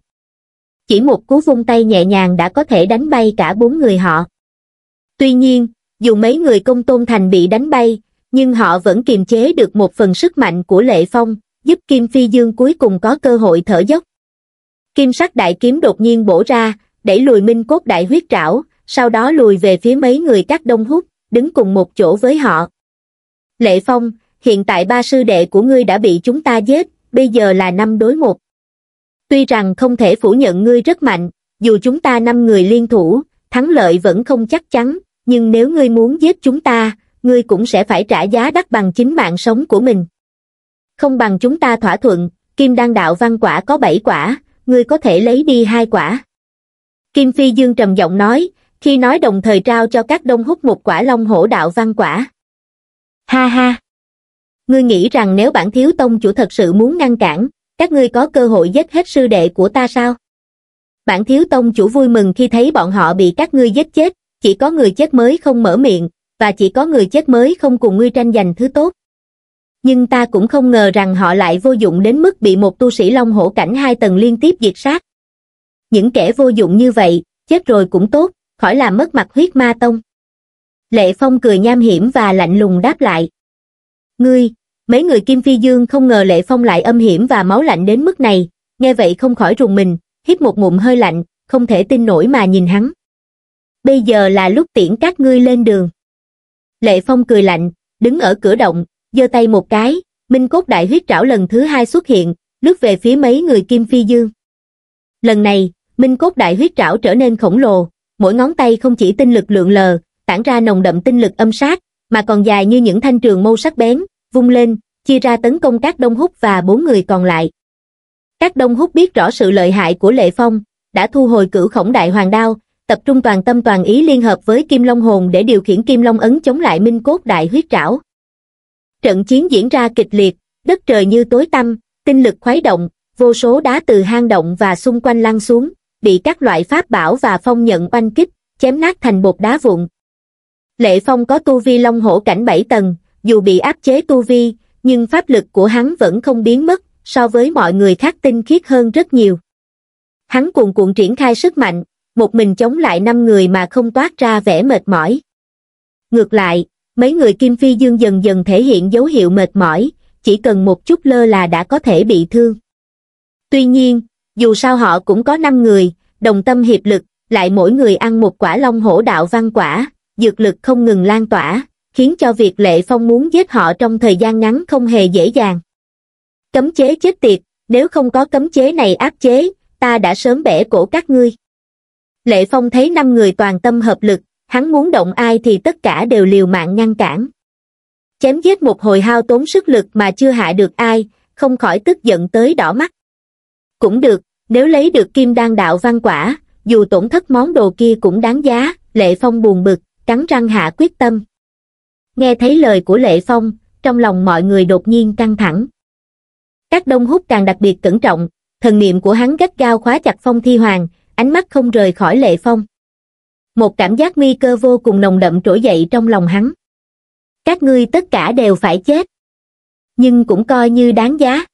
Chỉ một cú vung tay nhẹ nhàng đã có thể đánh bay cả bốn người họ. Tuy nhiên, dù mấy người công tôn thành bị đánh bay, nhưng họ vẫn kiềm chế được một phần sức mạnh của Lệ Phong, giúp Kim Phi Dương cuối cùng có cơ hội thở dốc. Kim sắc đại kiếm đột nhiên bổ ra, đẩy lùi minh cốt đại huyết trảo, sau đó lùi về phía mấy người các đông hút, đứng cùng một chỗ với họ. Lệ Phong, hiện tại ba sư đệ của ngươi đã bị chúng ta giết, bây giờ là năm đối một. Tuy rằng không thể phủ nhận ngươi rất mạnh, dù chúng ta năm người liên thủ, thắng lợi vẫn không chắc chắn, nhưng nếu ngươi muốn giết chúng ta, ngươi cũng sẽ phải trả giá đắt bằng chính mạng sống của mình. Không bằng chúng ta thỏa thuận, kim đăng đạo văn quả có bảy quả, ngươi có thể lấy đi hai quả. Kim Phi Dương trầm giọng nói, khi nói đồng thời trao cho các đông hút một quả long hổ đạo văn quả. Ha ha! ngươi nghĩ rằng nếu bản thiếu tông chủ thật sự muốn ngăn cản các ngươi có cơ hội giết hết sư đệ của ta sao bản thiếu tông chủ vui mừng khi thấy bọn họ bị các ngươi giết chết chỉ có người chết mới không mở miệng và chỉ có người chết mới không cùng ngươi tranh giành thứ tốt nhưng ta cũng không ngờ rằng họ lại vô dụng đến mức bị một tu sĩ long hổ cảnh hai tầng liên tiếp diệt sát những kẻ vô dụng như vậy chết rồi cũng tốt khỏi làm mất mặt huyết ma tông lệ phong cười nham hiểm và lạnh lùng đáp lại ngươi Mấy người Kim Phi Dương không ngờ Lệ Phong lại âm hiểm và máu lạnh đến mức này, nghe vậy không khỏi rùng mình, hít một ngụm hơi lạnh, không thể tin nổi mà nhìn hắn. Bây giờ là lúc tiễn các ngươi lên đường. Lệ Phong cười lạnh, đứng ở cửa động, giơ tay một cái, Minh Cốt Đại Huyết Trảo lần thứ hai xuất hiện, lướt về phía mấy người Kim Phi Dương. Lần này, Minh Cốt Đại Huyết Trảo trở nên khổng lồ, mỗi ngón tay không chỉ tinh lực lượng lờ, tản ra nồng đậm tinh lực âm sát, mà còn dài như những thanh trường mâu sắc bén, vung lên, chia ra tấn công các đông húc và bốn người còn lại. Các đông húc biết rõ sự lợi hại của Lệ Phong, đã thu hồi cửu khổng đại hoàng đao, tập trung toàn tâm toàn ý liên hợp với Kim Long Hồn để điều khiển Kim Long Ấn chống lại Minh Cốt Đại Huyết Trảo. Trận chiến diễn ra kịch liệt, đất trời như tối tăm, tinh lực khuấy động, vô số đá từ hang động và xung quanh lăn xuống, bị các loại pháp bảo và phong nhận oanh kích, chém nát thành bột đá vụn. Lệ Phong có tu vi long hổ cảnh 7 tầng, dù bị áp chế tu vi, nhưng pháp lực của hắn vẫn không biến mất, so với mọi người khác tinh khiết hơn rất nhiều. Hắn cuồn cuộn triển khai sức mạnh, một mình chống lại năm người mà không toát ra vẻ mệt mỏi. Ngược lại, mấy người Kim Phi Dương dần dần thể hiện dấu hiệu mệt mỏi, chỉ cần một chút lơ là đã có thể bị thương. Tuy nhiên, dù sao họ cũng có năm người, đồng tâm hiệp lực, lại mỗi người ăn một quả long hổ đạo văn quả, dược lực không ngừng lan tỏa, khiến cho việc Lệ Phong muốn giết họ trong thời gian ngắn không hề dễ dàng. Cấm chế chết tiệt, nếu không có cấm chế này áp chế, ta đã sớm bẻ cổ các ngươi. Lệ Phong thấy năm người toàn tâm hợp lực, hắn muốn động ai thì tất cả đều liều mạng ngăn cản. Chém giết một hồi hao tốn sức lực mà chưa hạ được ai, không khỏi tức giận tới đỏ mắt. Cũng được, nếu lấy được kim đan đạo văn quả, dù tổn thất món đồ kia cũng đáng giá, Lệ Phong buồn bực, cắn răng hạ quyết tâm nghe thấy lời của lệ phong trong lòng mọi người đột nhiên căng thẳng các đông hút càng đặc biệt cẩn trọng thần niệm của hắn gắt gao khóa chặt phong thi hoàng ánh mắt không rời khỏi lệ phong một cảm giác nguy cơ vô cùng nồng đậm trỗi dậy trong lòng hắn các ngươi tất cả đều phải chết nhưng cũng coi như đáng giá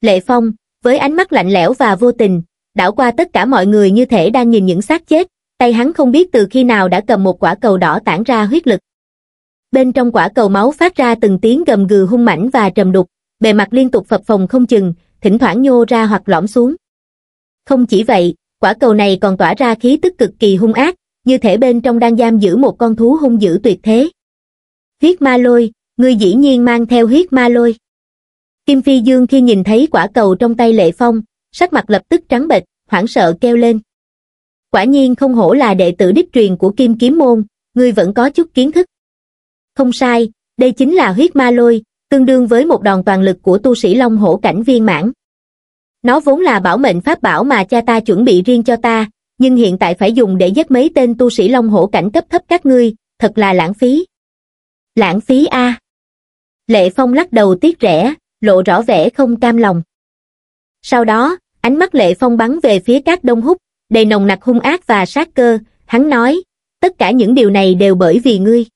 lệ phong với ánh mắt lạnh lẽo và vô tình đảo qua tất cả mọi người như thể đang nhìn những xác chết tay hắn không biết từ khi nào đã cầm một quả cầu đỏ tản ra huyết lực bên trong quả cầu máu phát ra từng tiếng gầm gừ hung mãnh và trầm đục, bề mặt liên tục phập phồng không chừng, thỉnh thoảng nhô ra hoặc lõm xuống. Không chỉ vậy, quả cầu này còn tỏa ra khí tức cực kỳ hung ác, như thể bên trong đang giam giữ một con thú hung dữ tuyệt thế. Huyết ma lôi, ngươi dĩ nhiên mang theo huyết ma lôi. Kim Phi Dương khi nhìn thấy quả cầu trong tay Lệ Phong, sắc mặt lập tức trắng bệch, hoảng sợ kêu lên. Quả nhiên không hổ là đệ tử đích truyền của Kim Kiếm Môn, ngươi vẫn có chút kiến thức. Không sai, đây chính là huyết ma lôi, tương đương với một đòn toàn lực của tu sĩ Long Hổ cảnh viên mãn. Nó vốn là bảo mệnh pháp bảo mà cha ta chuẩn bị riêng cho ta, nhưng hiện tại phải dùng để giết mấy tên tu sĩ Long Hổ cảnh cấp thấp các ngươi, thật là lãng phí. Lãng phí a. Lệ Phong lắc đầu tiếc rẻ, lộ rõ vẻ không cam lòng. Sau đó, ánh mắt Lệ Phong bắn về phía các đông húc, đầy nồng nặc hung ác và sát cơ, hắn nói, tất cả những điều này đều bởi vì ngươi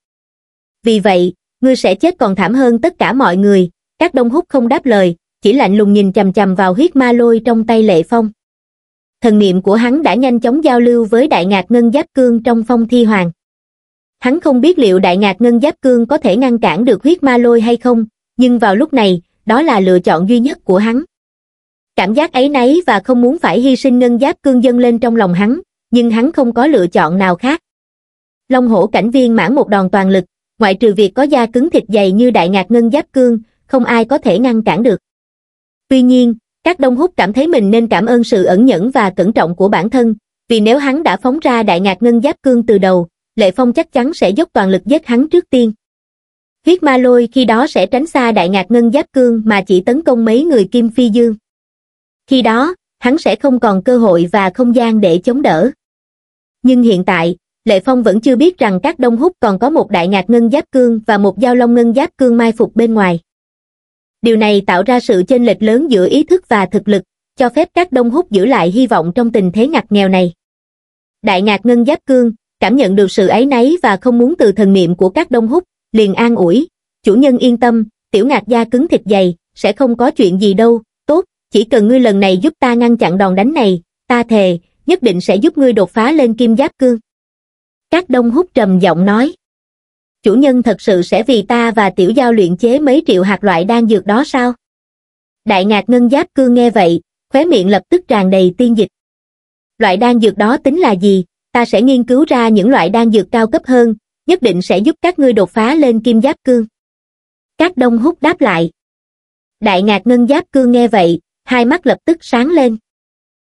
vì vậy ngươi sẽ chết còn thảm hơn tất cả mọi người các đông húc không đáp lời chỉ lạnh lùng nhìn chầm chầm vào huyết ma lôi trong tay lệ phong thần niệm của hắn đã nhanh chóng giao lưu với đại ngạc ngân giáp cương trong phong thi hoàng hắn không biết liệu đại ngạc ngân giáp cương có thể ngăn cản được huyết ma lôi hay không nhưng vào lúc này đó là lựa chọn duy nhất của hắn cảm giác ấy nấy và không muốn phải hy sinh ngân giáp cương dâng lên trong lòng hắn nhưng hắn không có lựa chọn nào khác long hổ cảnh viên mãn một đòn toàn lực ngoại trừ việc có da cứng thịt dày như đại ngạc ngân giáp cương, không ai có thể ngăn cản được. Tuy nhiên, các đông hút cảm thấy mình nên cảm ơn sự ẩn nhẫn và cẩn trọng của bản thân, vì nếu hắn đã phóng ra đại ngạc ngân giáp cương từ đầu, Lệ Phong chắc chắn sẽ dốc toàn lực giết hắn trước tiên. Huyết ma lôi khi đó sẽ tránh xa đại ngạc ngân giáp cương mà chỉ tấn công mấy người kim phi dương. Khi đó, hắn sẽ không còn cơ hội và không gian để chống đỡ. Nhưng hiện tại, Lệ Phong vẫn chưa biết rằng các đông húc còn có một đại ngạc ngân giáp cương và một giao long ngân giáp cương mai phục bên ngoài. Điều này tạo ra sự chênh lệch lớn giữa ý thức và thực lực, cho phép các đông húc giữ lại hy vọng trong tình thế ngặt nghèo này. Đại ngạc ngân giáp cương, cảm nhận được sự ấy nấy và không muốn từ thần niệm của các đông húc, liền an ủi. Chủ nhân yên tâm, tiểu ngạc da cứng thịt dày, sẽ không có chuyện gì đâu, tốt, chỉ cần ngươi lần này giúp ta ngăn chặn đòn đánh này, ta thề, nhất định sẽ giúp ngươi đột phá lên kim giáp cương. Các đông hút trầm giọng nói. Chủ nhân thật sự sẽ vì ta và tiểu giao luyện chế mấy triệu hạt loại đan dược đó sao? Đại ngạc ngân giáp cương nghe vậy, khóe miệng lập tức tràn đầy tiên dịch. Loại đan dược đó tính là gì? Ta sẽ nghiên cứu ra những loại đan dược cao cấp hơn, nhất định sẽ giúp các ngươi đột phá lên kim giáp cương. Các đông hút đáp lại. Đại ngạc ngân giáp cương nghe vậy, hai mắt lập tức sáng lên.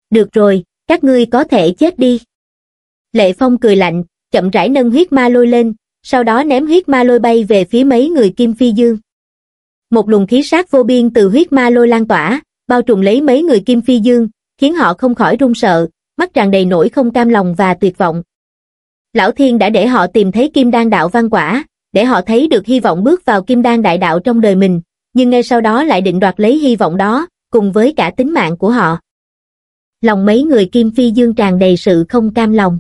Được rồi, các ngươi có thể chết đi. Lệ Phong cười lạnh, chậm rãi nâng huyết ma lôi lên, sau đó ném huyết ma lôi bay về phía mấy người Kim Phi Dương. Một luồng khí sát vô biên từ huyết ma lôi lan tỏa, bao trùm lấy mấy người Kim Phi Dương, khiến họ không khỏi run sợ, mắt tràn đầy nỗi không cam lòng và tuyệt vọng. Lão Thiên đã để họ tìm thấy Kim Đan Đạo Văn Quả, để họ thấy được hy vọng bước vào Kim Đan Đại Đạo trong đời mình, nhưng ngay sau đó lại định đoạt lấy hy vọng đó, cùng với cả tính mạng của họ. Lòng mấy người Kim Phi Dương tràn đầy sự không cam lòng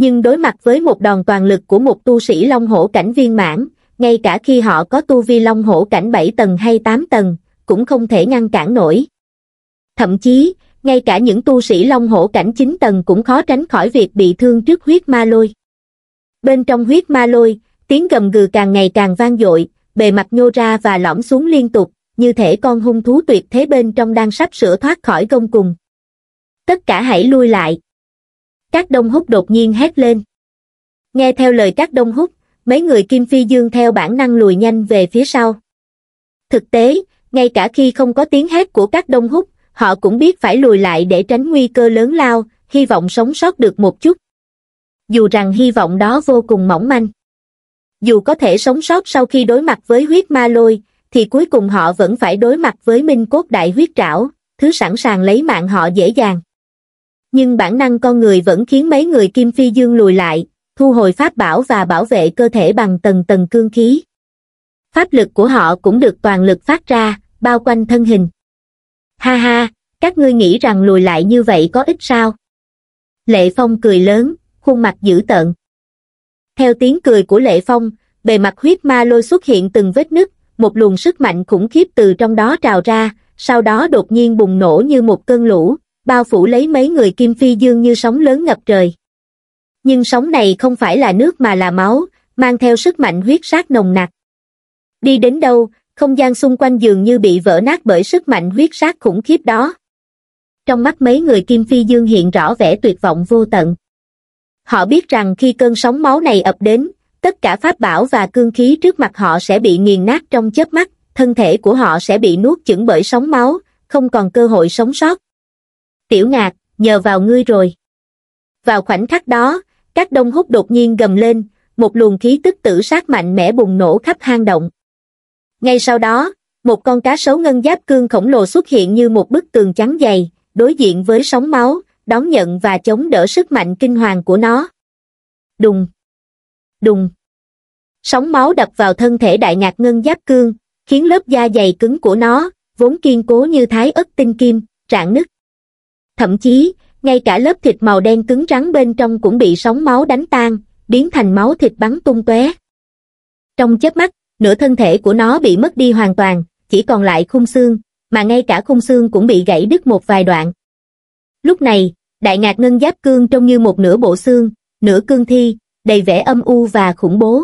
nhưng đối mặt với một đòn toàn lực của một tu sĩ long hổ cảnh viên mãn, ngay cả khi họ có tu vi long hổ cảnh 7 tầng hay 8 tầng, cũng không thể ngăn cản nổi. Thậm chí, ngay cả những tu sĩ long hổ cảnh 9 tầng cũng khó tránh khỏi việc bị thương trước huyết ma lôi. Bên trong huyết ma lôi, tiếng gầm gừ càng ngày càng vang dội, bề mặt nhô ra và lõm xuống liên tục, như thể con hung thú tuyệt thế bên trong đang sắp sửa thoát khỏi gông cùng. Tất cả hãy lui lại các đông hút đột nhiên hét lên nghe theo lời các đông hút mấy người kim phi dương theo bản năng lùi nhanh về phía sau thực tế ngay cả khi không có tiếng hét của các đông hút họ cũng biết phải lùi lại để tránh nguy cơ lớn lao hy vọng sống sót được một chút dù rằng hy vọng đó vô cùng mỏng manh dù có thể sống sót sau khi đối mặt với huyết ma lôi thì cuối cùng họ vẫn phải đối mặt với minh cốt đại huyết trảo thứ sẵn sàng lấy mạng họ dễ dàng nhưng bản năng con người vẫn khiến mấy người Kim Phi Dương lùi lại, thu hồi pháp bảo và bảo vệ cơ thể bằng tầng tầng cương khí. Pháp lực của họ cũng được toàn lực phát ra, bao quanh thân hình. Ha ha, các ngươi nghĩ rằng lùi lại như vậy có ích sao? Lệ Phong cười lớn, khuôn mặt dữ tợn. Theo tiếng cười của Lệ Phong, bề mặt huyết ma lôi xuất hiện từng vết nứt, một luồng sức mạnh khủng khiếp từ trong đó trào ra, sau đó đột nhiên bùng nổ như một cơn lũ, bao phủ lấy mấy người Kim Phi Dương như sóng lớn ngập trời. Nhưng sóng này không phải là nước mà là máu, mang theo sức mạnh huyết sát nồng nặc. Đi đến đâu, không gian xung quanh dường như bị vỡ nát bởi sức mạnh huyết sát khủng khiếp đó. Trong mắt mấy người Kim Phi Dương hiện rõ vẻ tuyệt vọng vô tận. Họ biết rằng khi cơn sóng máu này ập đến, tất cả pháp bảo và cương khí trước mặt họ sẽ bị nghiền nát trong chớp mắt, thân thể của họ sẽ bị nuốt chửng bởi sóng máu, không còn cơ hội sống sót tiểu ngạc, nhờ vào ngươi rồi. Vào khoảnh khắc đó, các đông hút đột nhiên gầm lên, một luồng khí tức tử sát mạnh mẽ bùng nổ khắp hang động. Ngay sau đó, một con cá sấu ngân giáp cương khổng lồ xuất hiện như một bức tường trắng dày, đối diện với sóng máu, đón nhận và chống đỡ sức mạnh kinh hoàng của nó. Đùng! Đùng! Sóng máu đập vào thân thể đại ngạc ngân giáp cương, khiến lớp da dày cứng của nó, vốn kiên cố như thái ớt tinh kim, rạn nứt thậm chí ngay cả lớp thịt màu đen cứng rắn bên trong cũng bị sóng máu đánh tan biến thành máu thịt bắn tung tóe trong chớp mắt nửa thân thể của nó bị mất đi hoàn toàn chỉ còn lại khung xương mà ngay cả khung xương cũng bị gãy đứt một vài đoạn lúc này đại ngạc ngân giáp cương trông như một nửa bộ xương nửa cương thi đầy vẻ âm u và khủng bố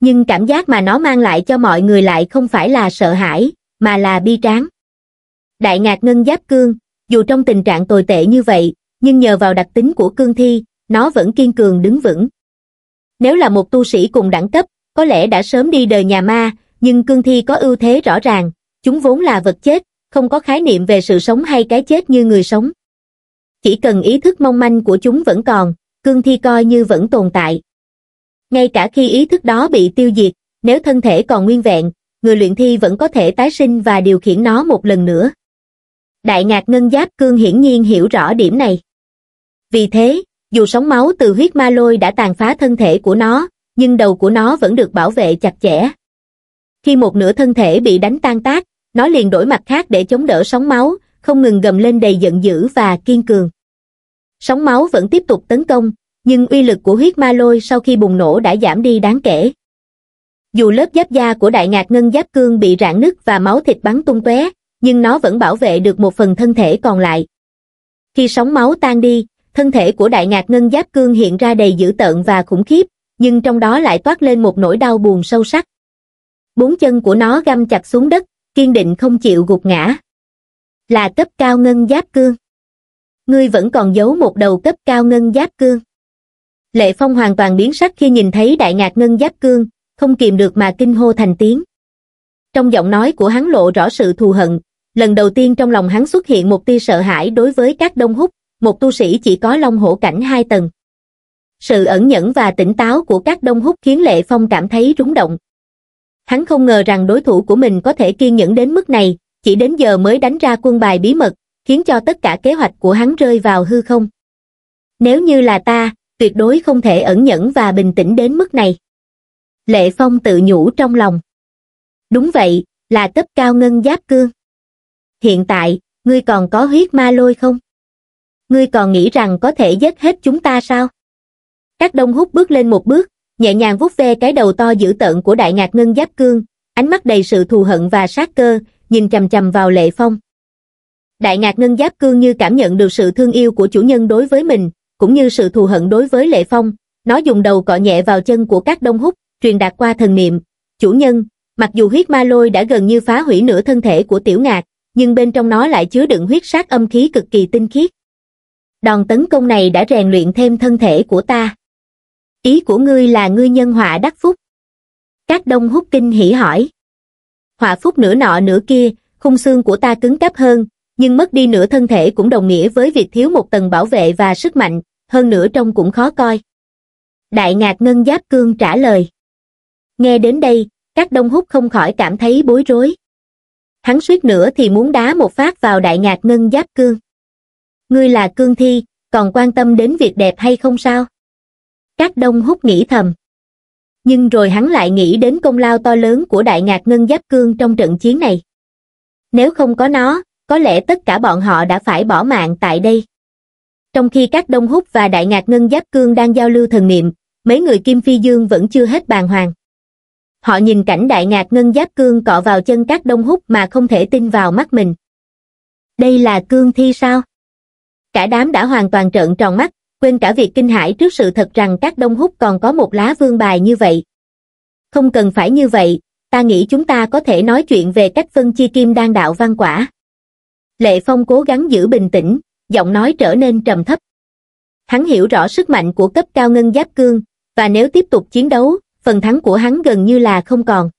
nhưng cảm giác mà nó mang lại cho mọi người lại không phải là sợ hãi mà là bi tráng đại ngạc ngân giáp cương dù trong tình trạng tồi tệ như vậy nhưng nhờ vào đặc tính của cương thi nó vẫn kiên cường đứng vững nếu là một tu sĩ cùng đẳng cấp có lẽ đã sớm đi đời nhà ma nhưng cương thi có ưu thế rõ ràng chúng vốn là vật chết không có khái niệm về sự sống hay cái chết như người sống chỉ cần ý thức mong manh của chúng vẫn còn cương thi coi như vẫn tồn tại ngay cả khi ý thức đó bị tiêu diệt nếu thân thể còn nguyên vẹn người luyện thi vẫn có thể tái sinh và điều khiển nó một lần nữa đại ngạc ngân giáp cương hiển nhiên hiểu rõ điểm này. Vì thế, dù sóng máu từ huyết ma lôi đã tàn phá thân thể của nó, nhưng đầu của nó vẫn được bảo vệ chặt chẽ. Khi một nửa thân thể bị đánh tan tác, nó liền đổi mặt khác để chống đỡ sóng máu, không ngừng gầm lên đầy giận dữ và kiên cường. Sóng máu vẫn tiếp tục tấn công, nhưng uy lực của huyết ma lôi sau khi bùng nổ đã giảm đi đáng kể. Dù lớp giáp da của đại ngạc ngân giáp cương bị rạn nứt và máu thịt bắn tung tóe, nhưng nó vẫn bảo vệ được một phần thân thể còn lại. Khi sóng máu tan đi, thân thể của đại ngạc ngân giáp cương hiện ra đầy dữ tợn và khủng khiếp, nhưng trong đó lại toát lên một nỗi đau buồn sâu sắc. Bốn chân của nó găm chặt xuống đất, kiên định không chịu gục ngã. Là cấp cao ngân giáp cương. Ngươi vẫn còn giấu một đầu cấp cao ngân giáp cương. Lệ Phong hoàn toàn biến sắc khi nhìn thấy đại ngạc ngân giáp cương, không kìm được mà kinh hô thành tiếng. Trong giọng nói của hắn lộ rõ sự thù hận, lần đầu tiên trong lòng hắn xuất hiện một tia sợ hãi đối với các đông húc, một tu sĩ chỉ có long hổ cảnh hai tầng. Sự ẩn nhẫn và tỉnh táo của các đông húc khiến Lệ Phong cảm thấy rúng động. Hắn không ngờ rằng đối thủ của mình có thể kiên nhẫn đến mức này, chỉ đến giờ mới đánh ra quân bài bí mật, khiến cho tất cả kế hoạch của hắn rơi vào hư không. Nếu như là ta, tuyệt đối không thể ẩn nhẫn và bình tĩnh đến mức này. Lệ Phong tự nhủ trong lòng. Đúng vậy, là cấp cao ngân giáp cương hiện tại, ngươi còn có huyết ma lôi không? Ngươi còn nghĩ rằng có thể giết hết chúng ta sao? Các đông hút bước lên một bước, nhẹ nhàng vuốt ve cái đầu to dữ tợn của đại ngạc ngân giáp cương, ánh mắt đầy sự thù hận và sát cơ, nhìn chầm chầm vào lệ phong. Đại ngạc ngân giáp cương như cảm nhận được sự thương yêu của chủ nhân đối với mình, cũng như sự thù hận đối với lệ phong, nó dùng đầu cọ nhẹ vào chân của các đông hút, truyền đạt qua thần niệm. Chủ nhân, mặc dù huyết ma lôi đã gần như phá hủy nửa thân thể của tiểu ngạc, nhưng bên trong nó lại chứa đựng huyết sát âm khí cực kỳ tinh khiết. Đòn tấn công này đã rèn luyện thêm thân thể của ta. Ý của ngươi là ngươi nhân họa đắc phúc. Các đông hút kinh hỉ hỏi. Họa phúc nửa nọ nửa kia, khung xương của ta cứng cáp hơn, nhưng mất đi nửa thân thể cũng đồng nghĩa với việc thiếu một tầng bảo vệ và sức mạnh, hơn nữa trông cũng khó coi. Đại ngạc ngân giáp cương trả lời. Nghe đến đây, các đông hút không khỏi cảm thấy bối rối hắn suýt nữa thì muốn đá một phát vào đại ngạc ngân giáp cương ngươi là cương thi còn quan tâm đến việc đẹp hay không sao các đông hút nghĩ thầm nhưng rồi hắn lại nghĩ đến công lao to lớn của đại ngạc ngân giáp cương trong trận chiến này nếu không có nó có lẽ tất cả bọn họ đã phải bỏ mạng tại đây trong khi các đông hút và đại ngạc ngân giáp cương đang giao lưu thần niệm mấy người kim phi dương vẫn chưa hết bàn hoàng họ nhìn cảnh đại ngạc ngân giáp cương cọ vào chân các đông hút mà không thể tin vào mắt mình đây là cương thi sao cả đám đã hoàn toàn trợn tròn mắt quên cả việc kinh hãi trước sự thật rằng các đông hút còn có một lá vương bài như vậy không cần phải như vậy ta nghĩ chúng ta có thể nói chuyện về cách phân chia kim đan đạo văn quả lệ phong cố gắng giữ bình tĩnh giọng nói trở nên trầm thấp hắn hiểu rõ sức mạnh của cấp cao ngân giáp cương và nếu tiếp tục chiến đấu phần thắng của hắn gần như là không còn.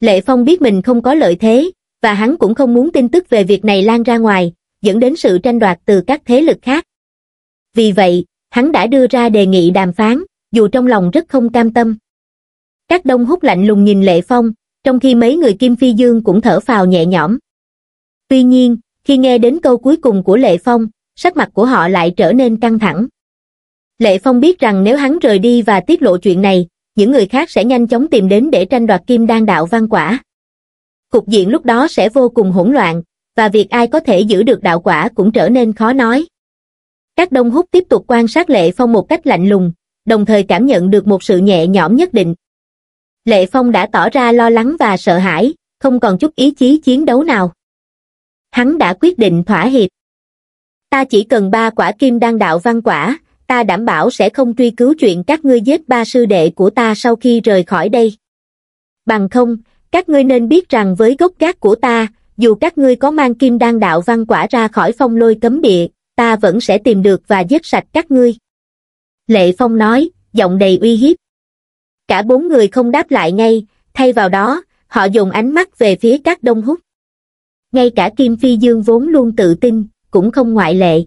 Lệ Phong biết mình không có lợi thế, và hắn cũng không muốn tin tức về việc này lan ra ngoài, dẫn đến sự tranh đoạt từ các thế lực khác. Vì vậy, hắn đã đưa ra đề nghị đàm phán, dù trong lòng rất không cam tâm. Các đông hút lạnh lùng nhìn Lệ Phong, trong khi mấy người Kim Phi Dương cũng thở phào nhẹ nhõm. Tuy nhiên, khi nghe đến câu cuối cùng của Lệ Phong, sắc mặt của họ lại trở nên căng thẳng. Lệ Phong biết rằng nếu hắn rời đi và tiết lộ chuyện này, những người khác sẽ nhanh chóng tìm đến để tranh đoạt kim đan đạo văn quả. Cục diện lúc đó sẽ vô cùng hỗn loạn, và việc ai có thể giữ được đạo quả cũng trở nên khó nói. Các đông hút tiếp tục quan sát Lệ Phong một cách lạnh lùng, đồng thời cảm nhận được một sự nhẹ nhõm nhất định. Lệ Phong đã tỏ ra lo lắng và sợ hãi, không còn chút ý chí chiến đấu nào. Hắn đã quyết định thỏa hiệp. Ta chỉ cần ba quả kim đan đạo văn quả, ta đảm bảo sẽ không truy cứu chuyện các ngươi giết ba sư đệ của ta sau khi rời khỏi đây. Bằng không, các ngươi nên biết rằng với gốc gác của ta, dù các ngươi có mang kim đan đạo văn quả ra khỏi phong lôi cấm địa, ta vẫn sẽ tìm được và giết sạch các ngươi. Lệ Phong nói, giọng đầy uy hiếp. Cả bốn người không đáp lại ngay, thay vào đó, họ dùng ánh mắt về phía các đông hút. Ngay cả Kim Phi Dương vốn luôn tự tin, cũng không ngoại lệ.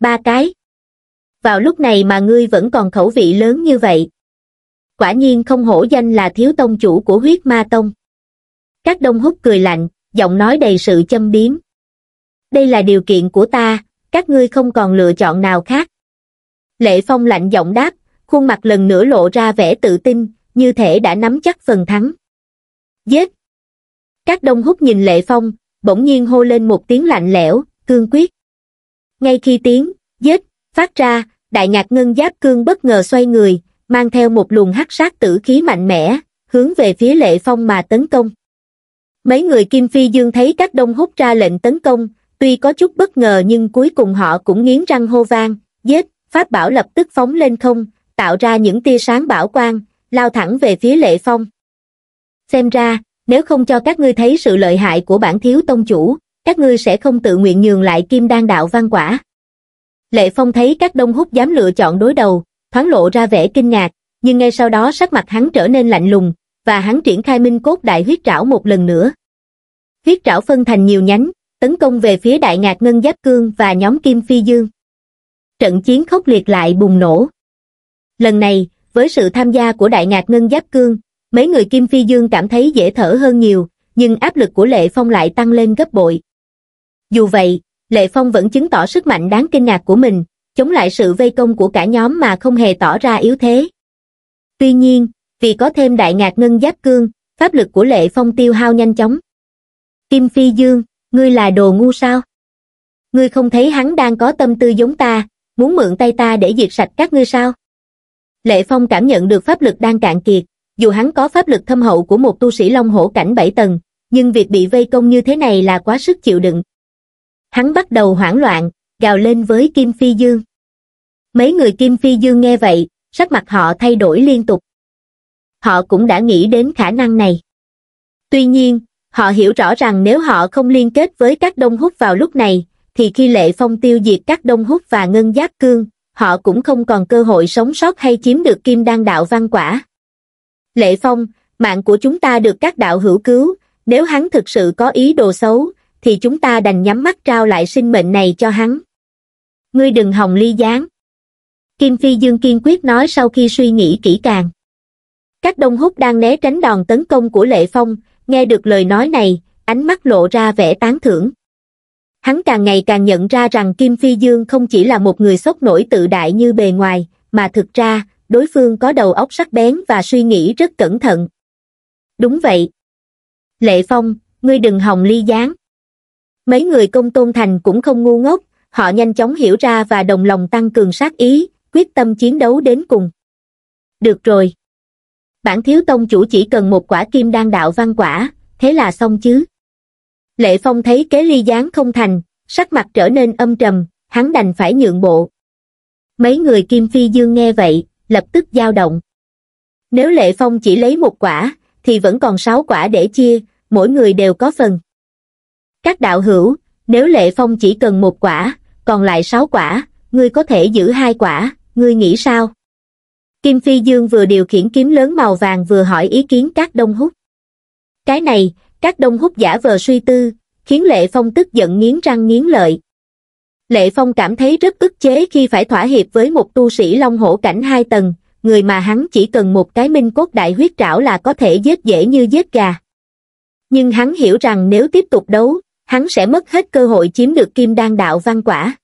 Ba cái, vào lúc này mà ngươi vẫn còn khẩu vị lớn như vậy. Quả nhiên không hổ danh là thiếu tông chủ của huyết ma tông. Các đông hút cười lạnh, giọng nói đầy sự châm biếm. Đây là điều kiện của ta, các ngươi không còn lựa chọn nào khác. Lệ Phong lạnh giọng đáp, khuôn mặt lần nữa lộ ra vẻ tự tin, như thể đã nắm chắc phần thắng. Giết! Các đông hút nhìn Lệ Phong, bỗng nhiên hô lên một tiếng lạnh lẽo, cương quyết. Ngay khi tiếng, giết phát ra đại nhạc ngân giáp cương bất ngờ xoay người mang theo một luồng hắc sát tử khí mạnh mẽ hướng về phía lệ phong mà tấn công mấy người kim phi dương thấy các đông hút ra lệnh tấn công tuy có chút bất ngờ nhưng cuối cùng họ cũng nghiến răng hô vang giết pháp bảo lập tức phóng lên không tạo ra những tia sáng bảo quang lao thẳng về phía lệ phong xem ra nếu không cho các ngươi thấy sự lợi hại của bản thiếu tông chủ các ngươi sẽ không tự nguyện nhường lại kim đan đạo văn quả Lệ Phong thấy các đông hút dám lựa chọn đối đầu, thoáng lộ ra vẻ kinh ngạc, nhưng ngay sau đó sắc mặt hắn trở nên lạnh lùng, và hắn triển khai minh cốt đại huyết trảo một lần nữa. Huyết trảo phân thành nhiều nhánh, tấn công về phía đại ngạc ngân giáp cương và nhóm kim phi dương. Trận chiến khốc liệt lại bùng nổ. Lần này, với sự tham gia của đại ngạc ngân giáp cương, mấy người kim phi dương cảm thấy dễ thở hơn nhiều, nhưng áp lực của lệ phong lại tăng lên gấp bội. Dù vậy, Lệ Phong vẫn chứng tỏ sức mạnh đáng kinh ngạc của mình, chống lại sự vây công của cả nhóm mà không hề tỏ ra yếu thế. Tuy nhiên, vì có thêm đại ngạc ngân giáp cương, pháp lực của Lệ Phong tiêu hao nhanh chóng. Kim Phi Dương, ngươi là đồ ngu sao? Ngươi không thấy hắn đang có tâm tư giống ta, muốn mượn tay ta để diệt sạch các ngươi sao? Lệ Phong cảm nhận được pháp lực đang cạn kiệt, dù hắn có pháp lực thâm hậu của một tu sĩ long hổ cảnh bảy tầng, nhưng việc bị vây công như thế này là quá sức chịu đựng, hắn bắt đầu hoảng loạn gào lên với kim phi dương mấy người kim phi dương nghe vậy sắc mặt họ thay đổi liên tục họ cũng đã nghĩ đến khả năng này tuy nhiên họ hiểu rõ rằng nếu họ không liên kết với các đông hút vào lúc này thì khi lệ phong tiêu diệt các đông hút và ngân giác cương họ cũng không còn cơ hội sống sót hay chiếm được kim đan đạo văn quả lệ phong mạng của chúng ta được các đạo hữu cứu nếu hắn thực sự có ý đồ xấu thì chúng ta đành nhắm mắt trao lại sinh mệnh này cho hắn ngươi đừng hồng ly gián kim phi dương kiên quyết nói sau khi suy nghĩ kỹ càng các đông húc đang né tránh đòn tấn công của lệ phong nghe được lời nói này ánh mắt lộ ra vẻ tán thưởng hắn càng ngày càng nhận ra rằng kim phi dương không chỉ là một người sốc nổi tự đại như bề ngoài mà thực ra đối phương có đầu óc sắc bén và suy nghĩ rất cẩn thận đúng vậy lệ phong ngươi đừng hồng ly gián mấy người công tôn thành cũng không ngu ngốc họ nhanh chóng hiểu ra và đồng lòng tăng cường sát ý quyết tâm chiến đấu đến cùng được rồi bản thiếu tông chủ chỉ cần một quả kim đan đạo văn quả thế là xong chứ lệ phong thấy kế ly gián không thành sắc mặt trở nên âm trầm hắn đành phải nhượng bộ mấy người kim phi dương nghe vậy lập tức dao động nếu lệ phong chỉ lấy một quả thì vẫn còn sáu quả để chia mỗi người đều có phần các đạo hữu, nếu lệ phong chỉ cần một quả, còn lại sáu quả, ngươi có thể giữ hai quả, ngươi nghĩ sao? Kim Phi Dương vừa điều khiển kiếm lớn màu vàng vừa hỏi ý kiến các đông hút. Cái này, các đông hút giả vờ suy tư, khiến Lệ Phong tức giận nghiến răng nghiến lợi. Lệ Phong cảm thấy rất ức chế khi phải thỏa hiệp với một tu sĩ long hổ cảnh hai tầng, người mà hắn chỉ cần một cái minh cốt đại huyết trảo là có thể giết dễ như giết gà. Nhưng hắn hiểu rằng nếu tiếp tục đấu, hắn sẽ mất hết cơ hội chiếm được kim đan đạo văn quả.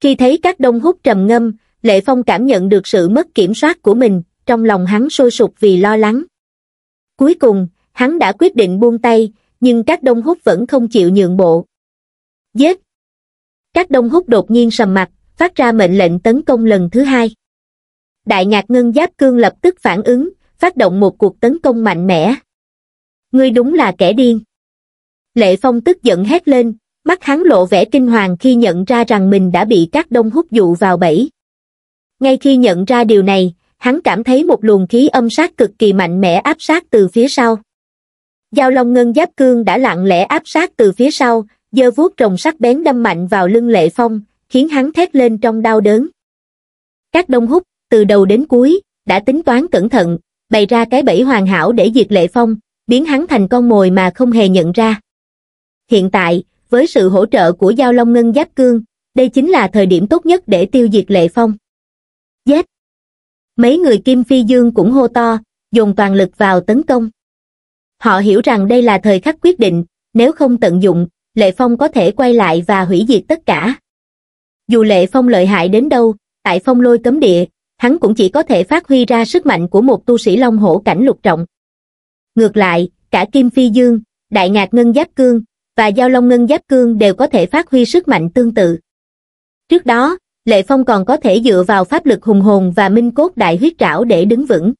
Khi thấy các đông hút trầm ngâm, Lệ Phong cảm nhận được sự mất kiểm soát của mình, trong lòng hắn sôi sục vì lo lắng. Cuối cùng, hắn đã quyết định buông tay, nhưng các đông hút vẫn không chịu nhượng bộ. Giết! Các đông hút đột nhiên sầm mặt, phát ra mệnh lệnh tấn công lần thứ hai. Đại nhạc ngân giáp cương lập tức phản ứng, phát động một cuộc tấn công mạnh mẽ. Ngươi đúng là kẻ điên. Lệ Phong tức giận hét lên, mắt hắn lộ vẻ kinh hoàng khi nhận ra rằng mình đã bị các đông hút dụ vào bẫy. Ngay khi nhận ra điều này, hắn cảm thấy một luồng khí âm sát cực kỳ mạnh mẽ áp sát từ phía sau. Giao Long Ngân Giáp Cương đã lặng lẽ áp sát từ phía sau, giơ vuốt rồng sắc bén đâm mạnh vào lưng Lệ Phong, khiến hắn thét lên trong đau đớn. Các đông hút, từ đầu đến cuối, đã tính toán cẩn thận, bày ra cái bẫy hoàn hảo để diệt Lệ Phong, biến hắn thành con mồi mà không hề nhận ra. Hiện tại, với sự hỗ trợ của Giao Long Ngân Giáp Cương, đây chính là thời điểm tốt nhất để tiêu diệt Lệ Phong. Dết! Yes. Mấy người Kim Phi Dương cũng hô to, dùng toàn lực vào tấn công. Họ hiểu rằng đây là thời khắc quyết định, nếu không tận dụng, Lệ Phong có thể quay lại và hủy diệt tất cả. Dù Lệ Phong lợi hại đến đâu, tại phong lôi cấm địa, hắn cũng chỉ có thể phát huy ra sức mạnh của một tu sĩ long hổ cảnh lục trọng. Ngược lại, cả Kim Phi Dương, Đại Ngạc Ngân Giáp Cương, và giao long ngân giáp cương đều có thể phát huy sức mạnh tương tự. Trước đó, Lệ Phong còn có thể dựa vào pháp lực hùng hồn và minh cốt đại huyết trảo để đứng vững.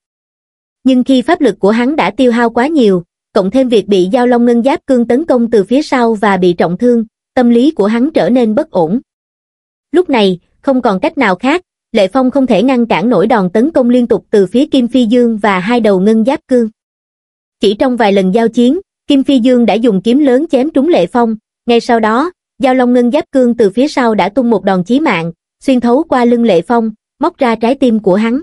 Nhưng khi pháp lực của hắn đã tiêu hao quá nhiều, cộng thêm việc bị giao long ngân giáp cương tấn công từ phía sau và bị trọng thương, tâm lý của hắn trở nên bất ổn. Lúc này, không còn cách nào khác, Lệ Phong không thể ngăn cản nổi đòn tấn công liên tục từ phía Kim Phi Dương và hai đầu ngân giáp cương. Chỉ trong vài lần giao chiến, Kim Phi Dương đã dùng kiếm lớn chém trúng Lệ Phong, ngay sau đó, Giao Long Ngân Giáp Cương từ phía sau đã tung một đòn chí mạng, xuyên thấu qua lưng Lệ Phong, móc ra trái tim của hắn.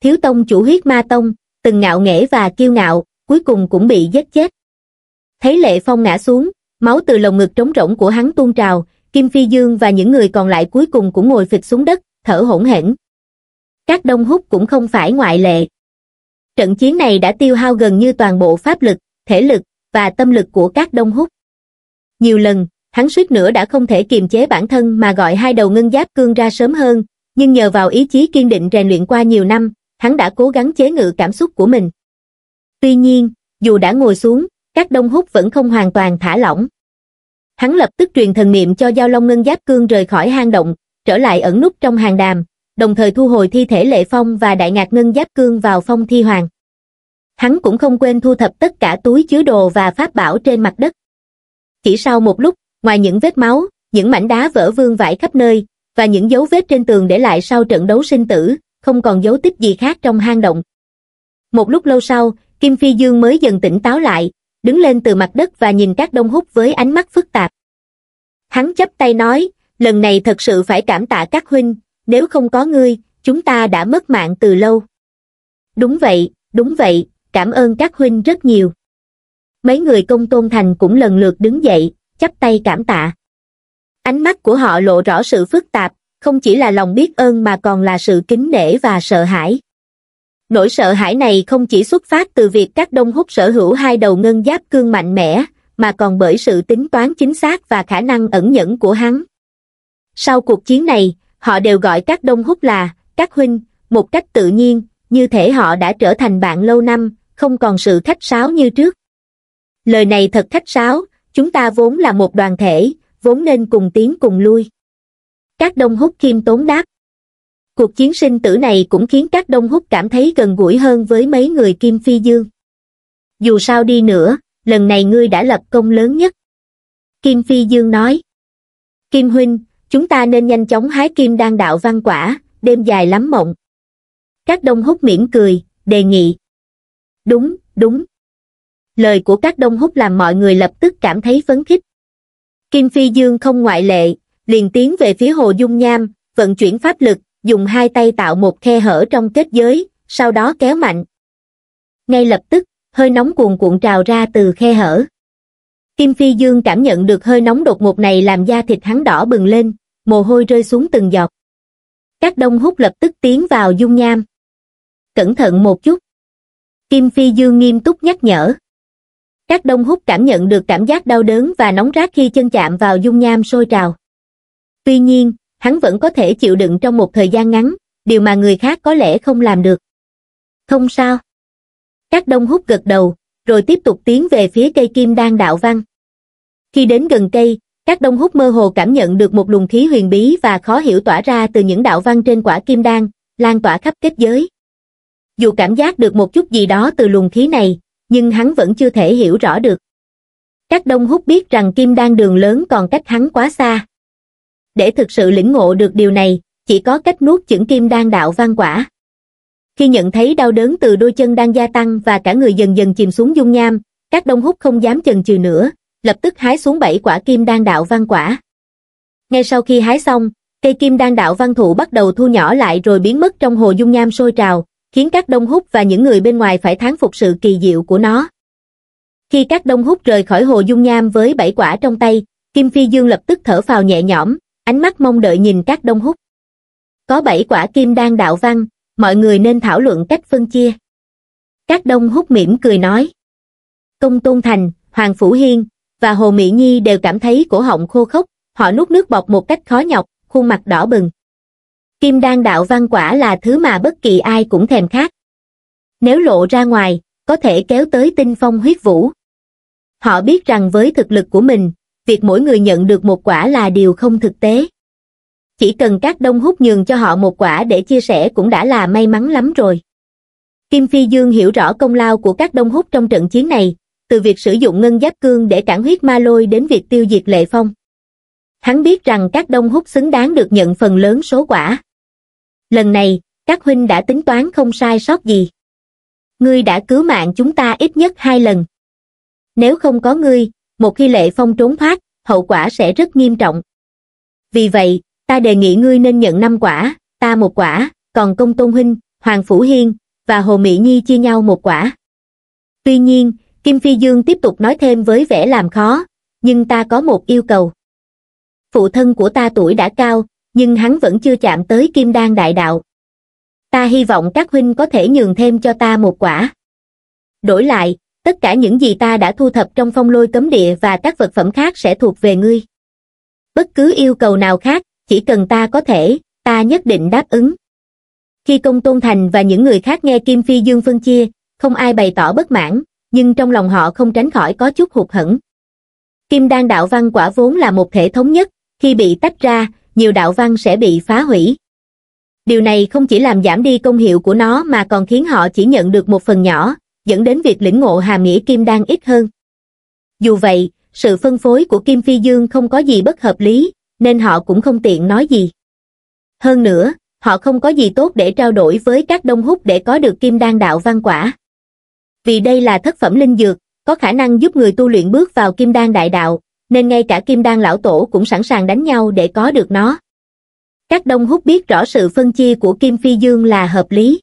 Thiếu Tông chủ huyết ma tông, từng ngạo nghễ và kiêu ngạo, cuối cùng cũng bị giết chết. Thấy Lệ Phong ngã xuống, máu từ lồng ngực trống rỗng của hắn tuôn trào, Kim Phi Dương và những người còn lại cuối cùng cũng ngồi phịch xuống đất, thở hổn hển. Các đông húc cũng không phải ngoại lệ. Trận chiến này đã tiêu hao gần như toàn bộ pháp lực, thể lực và tâm lực của các đông húc. Nhiều lần, hắn suýt nữa đã không thể kiềm chế bản thân mà gọi hai đầu ngân giáp cương ra sớm hơn, nhưng nhờ vào ý chí kiên định rèn luyện qua nhiều năm, hắn đã cố gắng chế ngự cảm xúc của mình. Tuy nhiên, dù đã ngồi xuống, các đông húc vẫn không hoàn toàn thả lỏng. Hắn lập tức truyền thần niệm cho Giao Long Ngân Giáp Cương rời khỏi hang động, trở lại ẩn nút trong hàng đàm, đồng thời thu hồi thi thể Lệ Phong và Đại Ngạc Ngân Giáp Cương vào phong thi hoàng hắn cũng không quên thu thập tất cả túi chứa đồ và pháp bảo trên mặt đất chỉ sau một lúc ngoài những vết máu những mảnh đá vỡ vương vãi khắp nơi và những dấu vết trên tường để lại sau trận đấu sinh tử không còn dấu tích gì khác trong hang động một lúc lâu sau kim phi dương mới dần tỉnh táo lại đứng lên từ mặt đất và nhìn các đông húc với ánh mắt phức tạp hắn chấp tay nói lần này thật sự phải cảm tạ các huynh nếu không có ngươi chúng ta đã mất mạng từ lâu đúng vậy đúng vậy cảm ơn các huynh rất nhiều mấy người công tôn thành cũng lần lượt đứng dậy chắp tay cảm tạ ánh mắt của họ lộ rõ sự phức tạp không chỉ là lòng biết ơn mà còn là sự kính nể và sợ hãi nỗi sợ hãi này không chỉ xuất phát từ việc các đông húc sở hữu hai đầu ngân giáp cương mạnh mẽ mà còn bởi sự tính toán chính xác và khả năng ẩn nhẫn của hắn sau cuộc chiến này họ đều gọi các đông húc là các huynh một cách tự nhiên như thể họ đã trở thành bạn lâu năm không còn sự khách sáo như trước lời này thật khách sáo chúng ta vốn là một đoàn thể vốn nên cùng tiến cùng lui các đông húc Kim tốn đáp cuộc chiến sinh tử này cũng khiến các đông húc cảm thấy gần gũi hơn với mấy người kim phi dương dù sao đi nữa lần này ngươi đã lập công lớn nhất kim phi dương nói kim huynh chúng ta nên nhanh chóng hái kim đan đạo văn quả đêm dài lắm mộng các đông húc miễn cười đề nghị đúng, đúng. Lời của các đông hút làm mọi người lập tức cảm thấy phấn khích. Kim Phi Dương không ngoại lệ, liền tiến về phía hồ dung nham, vận chuyển pháp lực, dùng hai tay tạo một khe hở trong kết giới, sau đó kéo mạnh. Ngay lập tức, hơi nóng cuồn cuộn trào ra từ khe hở. Kim Phi Dương cảm nhận được hơi nóng đột ngột này làm da thịt hắn đỏ bừng lên, mồ hôi rơi xuống từng giọt. Các đông hút lập tức tiến vào dung nham. Cẩn thận một chút kim phi dương nghiêm túc nhắc nhở các đông hút cảm nhận được cảm giác đau đớn và nóng rát khi chân chạm vào dung nham sôi trào tuy nhiên hắn vẫn có thể chịu đựng trong một thời gian ngắn điều mà người khác có lẽ không làm được không sao các đông hút gật đầu rồi tiếp tục tiến về phía cây kim đang đạo văn khi đến gần cây các đông hút mơ hồ cảm nhận được một luồng khí huyền bí và khó hiểu tỏa ra từ những đạo văn trên quả kim đan lan tỏa khắp kết giới dù cảm giác được một chút gì đó từ luồng khí này, nhưng hắn vẫn chưa thể hiểu rõ được. Các đông hút biết rằng kim đan đường lớn còn cách hắn quá xa. Để thực sự lĩnh ngộ được điều này, chỉ có cách nuốt chửng kim đan đạo văn quả. Khi nhận thấy đau đớn từ đôi chân đang gia tăng và cả người dần dần chìm xuống dung nham, các đông hút không dám chần chừ nữa, lập tức hái xuống bảy quả kim đan đạo văn quả. Ngay sau khi hái xong, cây kim đan đạo văn thụ bắt đầu thu nhỏ lại rồi biến mất trong hồ dung nham sôi trào, khiến các đông hút và những người bên ngoài phải thán phục sự kỳ diệu của nó. Khi các đông hút rời khỏi hồ dung nham với bảy quả trong tay, Kim Phi Dương lập tức thở phào nhẹ nhõm, ánh mắt mong đợi nhìn các đông hút. Có bảy quả kim đang đạo văn, mọi người nên thảo luận cách phân chia. Các đông hút mỉm cười nói. Công Tôn Thành, Hoàng Phủ Hiên và Hồ Mỹ Nhi đều cảm thấy cổ họng khô khốc, họ nuốt nước bọt một cách khó nhọc, khuôn mặt đỏ bừng kim đan đạo văn quả là thứ mà bất kỳ ai cũng thèm khát. Nếu lộ ra ngoài, có thể kéo tới tinh phong huyết vũ. Họ biết rằng với thực lực của mình, việc mỗi người nhận được một quả là điều không thực tế. Chỉ cần các đông hút nhường cho họ một quả để chia sẻ cũng đã là may mắn lắm rồi. Kim Phi Dương hiểu rõ công lao của các đông hút trong trận chiến này, từ việc sử dụng ngân giáp cương để cản huyết ma lôi đến việc tiêu diệt lệ phong. Hắn biết rằng các đông hút xứng đáng được nhận phần lớn số quả lần này, các huynh đã tính toán không sai sót gì. Ngươi đã cứu mạng chúng ta ít nhất hai lần. Nếu không có ngươi, một khi lệ phong trốn thoát, hậu quả sẽ rất nghiêm trọng. Vì vậy, ta đề nghị ngươi nên nhận năm quả, ta một quả, còn công tôn huynh, hoàng phủ hiên, và hồ mỹ nhi chia nhau một quả. Tuy nhiên, Kim Phi Dương tiếp tục nói thêm với vẻ làm khó, nhưng ta có một yêu cầu. Phụ thân của ta tuổi đã cao, nhưng hắn vẫn chưa chạm tới kim đan đại đạo ta hy vọng các huynh có thể nhường thêm cho ta một quả đổi lại tất cả những gì ta đã thu thập trong phong lôi cấm địa và các vật phẩm khác sẽ thuộc về ngươi bất cứ yêu cầu nào khác chỉ cần ta có thể ta nhất định đáp ứng khi công tôn thành và những người khác nghe kim phi dương phân chia không ai bày tỏ bất mãn nhưng trong lòng họ không tránh khỏi có chút hụt hẫng kim đan đạo văn quả vốn là một thể thống nhất khi bị tách ra nhiều đạo văn sẽ bị phá hủy. Điều này không chỉ làm giảm đi công hiệu của nó mà còn khiến họ chỉ nhận được một phần nhỏ, dẫn đến việc lĩnh ngộ hàm nghĩa kim đan ít hơn. Dù vậy, sự phân phối của Kim Phi Dương không có gì bất hợp lý, nên họ cũng không tiện nói gì. Hơn nữa, họ không có gì tốt để trao đổi với các đông hút để có được kim đan đạo văn quả. Vì đây là thất phẩm linh dược, có khả năng giúp người tu luyện bước vào kim đan đại đạo, nên ngay cả kim đan lão tổ cũng sẵn sàng đánh nhau để có được nó. Các đông hút biết rõ sự phân chia của Kim Phi Dương là hợp lý.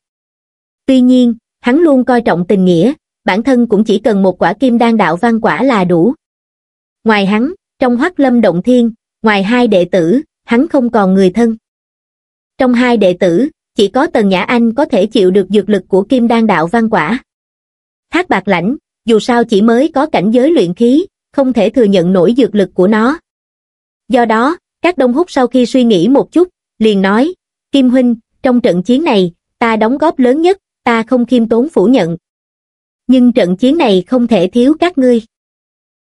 Tuy nhiên, hắn luôn coi trọng tình nghĩa, bản thân cũng chỉ cần một quả kim đan đạo văn quả là đủ. Ngoài hắn, trong hoắc lâm động thiên, ngoài hai đệ tử, hắn không còn người thân. Trong hai đệ tử, chỉ có Tần Nhã Anh có thể chịu được dược lực của kim đan đạo văn quả. Thác bạc lãnh, dù sao chỉ mới có cảnh giới luyện khí, không thể thừa nhận nổi dược lực của nó. Do đó, các đông húc sau khi suy nghĩ một chút, liền nói, Kim Huynh, trong trận chiến này, ta đóng góp lớn nhất, ta không khiêm tốn phủ nhận. Nhưng trận chiến này không thể thiếu các ngươi.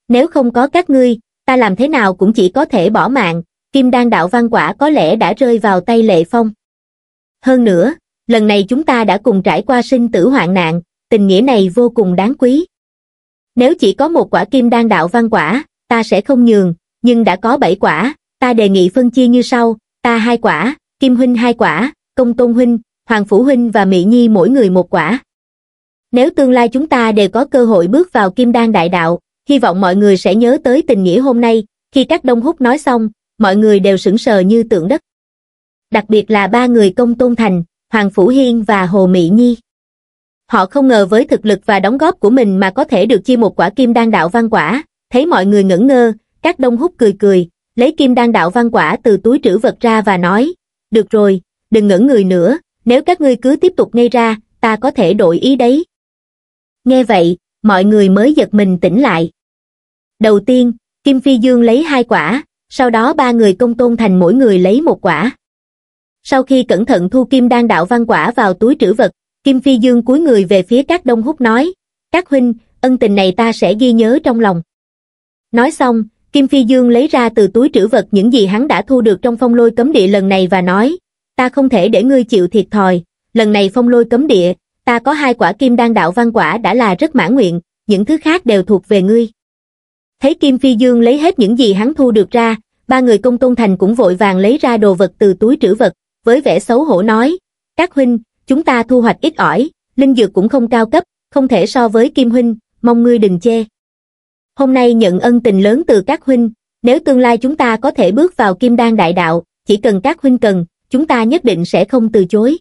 Nếu không có các ngươi, ta làm thế nào cũng chỉ có thể bỏ mạng, Kim Đan Đạo Văn Quả có lẽ đã rơi vào tay Lệ Phong. Hơn nữa, lần này chúng ta đã cùng trải qua sinh tử hoạn nạn, tình nghĩa này vô cùng đáng quý. Nếu chỉ có một quả kim đan đạo văn quả, ta sẽ không nhường, nhưng đã có bảy quả, ta đề nghị phân chia như sau, ta hai quả, Kim Huynh hai quả, Công Tôn Huynh, Hoàng Phủ Huynh và Mỹ Nhi mỗi người một quả. Nếu tương lai chúng ta đều có cơ hội bước vào kim đan đại đạo, hy vọng mọi người sẽ nhớ tới tình nghĩa hôm nay, khi các đông hút nói xong, mọi người đều sững sờ như tượng đất. Đặc biệt là ba người Công Tôn Thành, Hoàng Phủ Hiên và Hồ Mỹ Nhi họ không ngờ với thực lực và đóng góp của mình mà có thể được chia một quả kim đan đạo văn quả, thấy mọi người ngẩn ngơ, các đông hút cười cười, lấy kim đan đạo văn quả từ túi trữ vật ra và nói, được rồi, đừng ngẩn người nữa, nếu các ngươi cứ tiếp tục ngay ra, ta có thể đổi ý đấy. Nghe vậy, mọi người mới giật mình tỉnh lại. Đầu tiên, Kim Phi Dương lấy hai quả, sau đó ba người công tôn thành mỗi người lấy một quả. Sau khi cẩn thận thu kim đan đạo văn quả vào túi trữ vật, Kim Phi Dương cúi người về phía các đông húc nói, các huynh, ân tình này ta sẽ ghi nhớ trong lòng. Nói xong, Kim Phi Dương lấy ra từ túi trữ vật những gì hắn đã thu được trong phong lôi cấm địa lần này và nói, ta không thể để ngươi chịu thiệt thòi, lần này phong lôi cấm địa, ta có hai quả kim đan đạo văn quả đã là rất mãn nguyện, những thứ khác đều thuộc về ngươi. Thấy Kim Phi Dương lấy hết những gì hắn thu được ra, ba người công tôn thành cũng vội vàng lấy ra đồ vật từ túi trữ vật, với vẻ xấu hổ nói, các huynh, chúng ta thu hoạch ít ỏi, linh dược cũng không cao cấp, không thể so với Kim Huynh, mong ngươi đừng chê. Hôm nay nhận ân tình lớn từ các huynh, nếu tương lai chúng ta có thể bước vào Kim Đan Đại Đạo, chỉ cần các huynh cần, chúng ta nhất định sẽ không từ chối.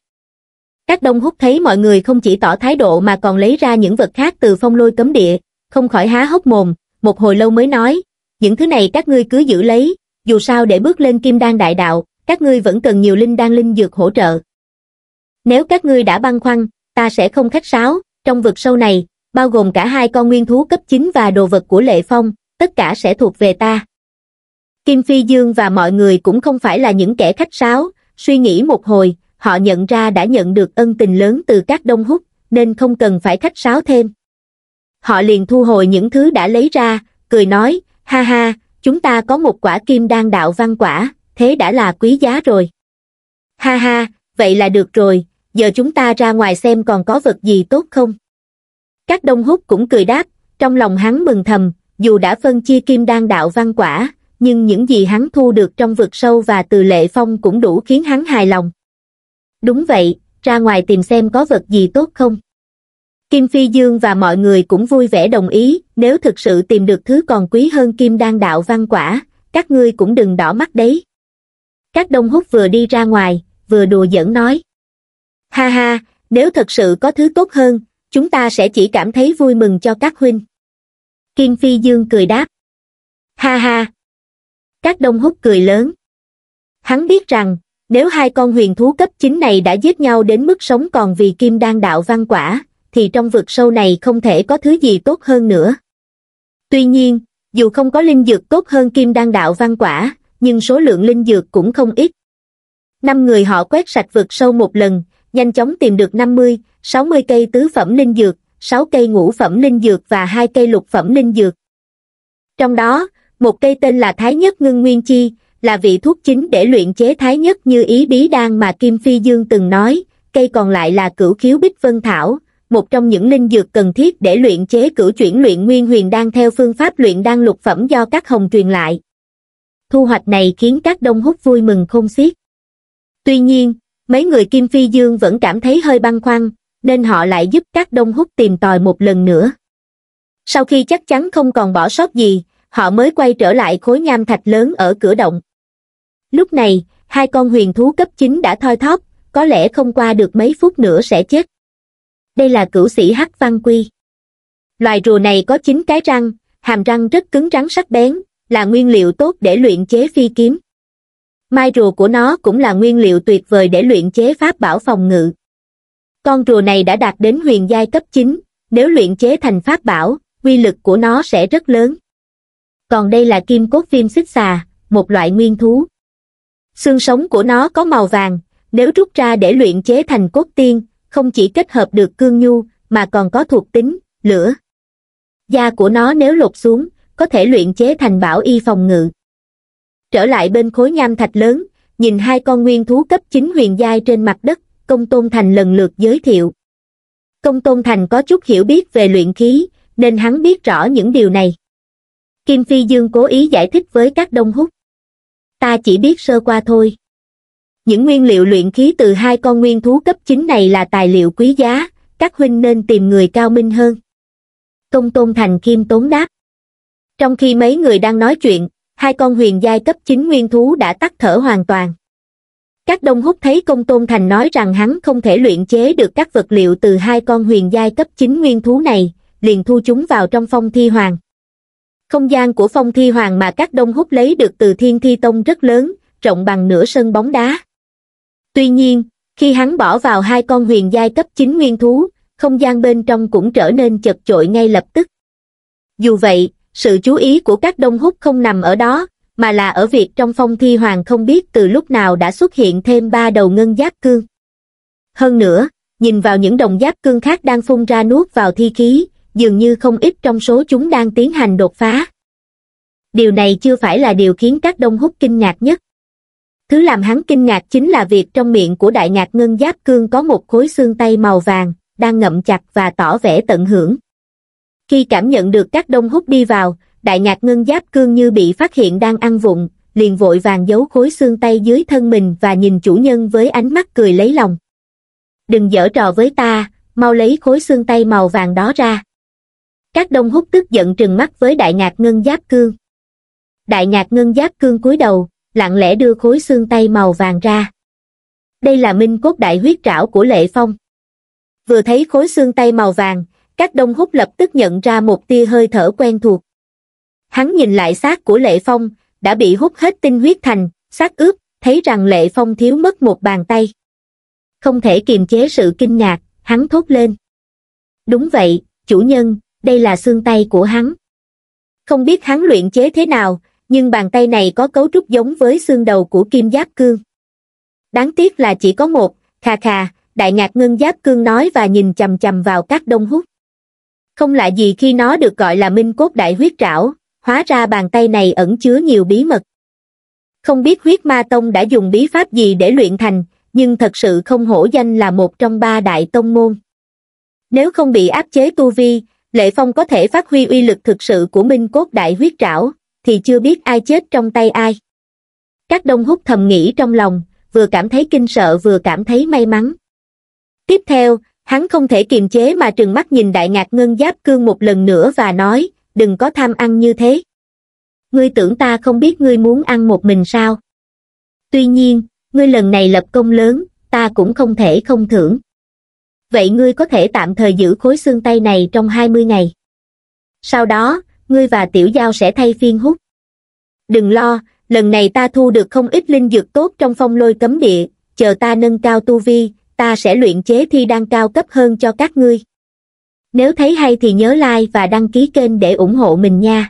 Các đông hút thấy mọi người không chỉ tỏ thái độ mà còn lấy ra những vật khác từ phong lôi cấm địa, không khỏi há hốc mồm, một hồi lâu mới nói, những thứ này các ngươi cứ giữ lấy, dù sao để bước lên kim đan đại đạo, các ngươi vẫn cần nhiều linh đan linh dược hỗ trợ nếu các ngươi đã băn khoăn ta sẽ không khách sáo trong vực sâu này bao gồm cả hai con nguyên thú cấp 9 và đồ vật của lệ phong tất cả sẽ thuộc về ta kim phi dương và mọi người cũng không phải là những kẻ khách sáo suy nghĩ một hồi họ nhận ra đã nhận được ân tình lớn từ các đông húc nên không cần phải khách sáo thêm họ liền thu hồi những thứ đã lấy ra cười nói ha ha chúng ta có một quả kim đan đạo văn quả thế đã là quý giá rồi ha ha vậy là được rồi, giờ chúng ta ra ngoài xem còn có vật gì tốt không. Các đông hút cũng cười đáp, trong lòng hắn mừng thầm, dù đã phân chia kim đan đạo văn quả, nhưng những gì hắn thu được trong vực sâu và từ lệ phong cũng đủ khiến hắn hài lòng. Đúng vậy, ra ngoài tìm xem có vật gì tốt không. Kim Phi Dương và mọi người cũng vui vẻ đồng ý, nếu thực sự tìm được thứ còn quý hơn kim đan đạo văn quả, các ngươi cũng đừng đỏ mắt đấy. Các đông hút vừa đi ra ngoài, vừa đùa giỡn nói. Ha ha, nếu thật sự có thứ tốt hơn, chúng ta sẽ chỉ cảm thấy vui mừng cho các huynh. kiên Phi Dương cười đáp. Ha ha. Các đông hút cười lớn. Hắn biết rằng, nếu hai con huyền thú cấp 9 này đã giết nhau đến mức sống còn vì kim đan đạo văn quả, thì trong vực sâu này không thể có thứ gì tốt hơn nữa. Tuy nhiên, dù không có linh dược tốt hơn kim đan đạo văn quả, nhưng số lượng linh dược cũng không ít năm người họ quét sạch vượt sâu một lần nhanh chóng tìm được năm mươi sáu mươi cây tứ phẩm linh dược sáu cây ngũ phẩm linh dược và hai cây lục phẩm linh dược trong đó một cây tên là thái nhất ngưng nguyên chi là vị thuốc chính để luyện chế thái nhất như ý bí đan mà kim phi dương từng nói cây còn lại là cửu khiếu bích vân thảo một trong những linh dược cần thiết để luyện chế cửu chuyển luyện nguyên huyền đan theo phương pháp luyện đan lục phẩm do các hồng truyền lại thu hoạch này khiến các đông hút vui mừng không xiết Tuy nhiên, mấy người Kim Phi Dương vẫn cảm thấy hơi băn khoăn, nên họ lại giúp các đông hút tìm tòi một lần nữa. Sau khi chắc chắn không còn bỏ sót gì, họ mới quay trở lại khối nham thạch lớn ở cửa động. Lúc này, hai con huyền thú cấp 9 đã thoi thóp, có lẽ không qua được mấy phút nữa sẽ chết. Đây là cửu sĩ hắc văn quy. Loài rùa này có 9 cái răng, hàm răng rất cứng rắn sắc bén, là nguyên liệu tốt để luyện chế phi kiếm mai rùa của nó cũng là nguyên liệu tuyệt vời để luyện chế pháp bảo phòng ngự con rùa này đã đạt đến huyền giai cấp 9, nếu luyện chế thành pháp bảo uy lực của nó sẽ rất lớn còn đây là kim cốt viêm xích xà một loại nguyên thú xương sống của nó có màu vàng nếu rút ra để luyện chế thành cốt tiên không chỉ kết hợp được cương nhu mà còn có thuộc tính lửa da của nó nếu lột xuống có thể luyện chế thành bảo y phòng ngự trở lại bên khối nham thạch lớn nhìn hai con nguyên thú cấp chín huyền giai trên mặt đất công tôn thành lần lượt giới thiệu công tôn thành có chút hiểu biết về luyện khí nên hắn biết rõ những điều này kim phi dương cố ý giải thích với các đông húc ta chỉ biết sơ qua thôi những nguyên liệu luyện khí từ hai con nguyên thú cấp chín này là tài liệu quý giá các huynh nên tìm người cao minh hơn công tôn thành kim tốn đáp trong khi mấy người đang nói chuyện hai con huyền giai cấp 9 nguyên thú đã tắt thở hoàn toàn. Các đông hút thấy công tôn thành nói rằng hắn không thể luyện chế được các vật liệu từ hai con huyền giai cấp 9 nguyên thú này, liền thu chúng vào trong phong thi hoàng. Không gian của phong thi hoàng mà các đông hút lấy được từ thiên thi tông rất lớn, rộng bằng nửa sân bóng đá. Tuy nhiên, khi hắn bỏ vào hai con huyền giai cấp 9 nguyên thú, không gian bên trong cũng trở nên chật chội ngay lập tức. Dù vậy, sự chú ý của các đông húc không nằm ở đó, mà là ở việc trong phong thi hoàng không biết từ lúc nào đã xuất hiện thêm ba đầu ngân giáp cương. Hơn nữa, nhìn vào những đồng giáp cương khác đang phun ra nuốt vào thi khí, dường như không ít trong số chúng đang tiến hành đột phá. Điều này chưa phải là điều khiến các đông húc kinh ngạc nhất. Thứ làm hắn kinh ngạc chính là việc trong miệng của đại ngạc ngân giáp cương có một khối xương tay màu vàng, đang ngậm chặt và tỏ vẻ tận hưởng. Khi cảm nhận được các đông hút đi vào, đại nhạc ngân giáp cương như bị phát hiện đang ăn vụng, liền vội vàng giấu khối xương tay dưới thân mình và nhìn chủ nhân với ánh mắt cười lấy lòng. Đừng dở trò với ta, mau lấy khối xương tay màu vàng đó ra. Các đông hút tức giận trừng mắt với đại nhạc ngân giáp cương. Đại nhạc ngân giáp cương cúi đầu, lặng lẽ đưa khối xương tay màu vàng ra. Đây là minh cốt đại huyết trảo của Lệ Phong. Vừa thấy khối xương tay màu vàng, các đông hút lập tức nhận ra một tia hơi thở quen thuộc. Hắn nhìn lại xác của Lệ Phong, đã bị hút hết tinh huyết thành, xác ướp, thấy rằng Lệ Phong thiếu mất một bàn tay. Không thể kiềm chế sự kinh ngạc, hắn thốt lên. Đúng vậy, chủ nhân, đây là xương tay của hắn. Không biết hắn luyện chế thế nào, nhưng bàn tay này có cấu trúc giống với xương đầu của kim giáp cương. Đáng tiếc là chỉ có một, khà khà, đại ngạc ngân giáp cương nói và nhìn chầm chầm vào các đông hút. Không lạ gì khi nó được gọi là minh cốt đại huyết trảo, hóa ra bàn tay này ẩn chứa nhiều bí mật. Không biết huyết ma tông đã dùng bí pháp gì để luyện thành, nhưng thật sự không hổ danh là một trong ba đại tông môn. Nếu không bị áp chế tu vi, Lệ Phong có thể phát huy uy lực thực sự của minh cốt đại huyết trảo, thì chưa biết ai chết trong tay ai. Các đông hút thầm nghĩ trong lòng, vừa cảm thấy kinh sợ vừa cảm thấy may mắn. Tiếp theo, hắn không thể kiềm chế mà trừng mắt nhìn đại ngạc ngân giáp cương một lần nữa và nói đừng có tham ăn như thế ngươi tưởng ta không biết ngươi muốn ăn một mình sao tuy nhiên ngươi lần này lập công lớn ta cũng không thể không thưởng vậy ngươi có thể tạm thời giữ khối xương tay này trong hai mươi ngày sau đó ngươi và tiểu giao sẽ thay phiên hút đừng lo lần này ta thu được không ít linh dược tốt trong phong lôi cấm địa chờ ta nâng cao tu vi ta sẽ luyện chế thi đan cao cấp hơn cho các ngươi. Nếu thấy hay thì nhớ like và đăng ký kênh để ủng hộ mình nha.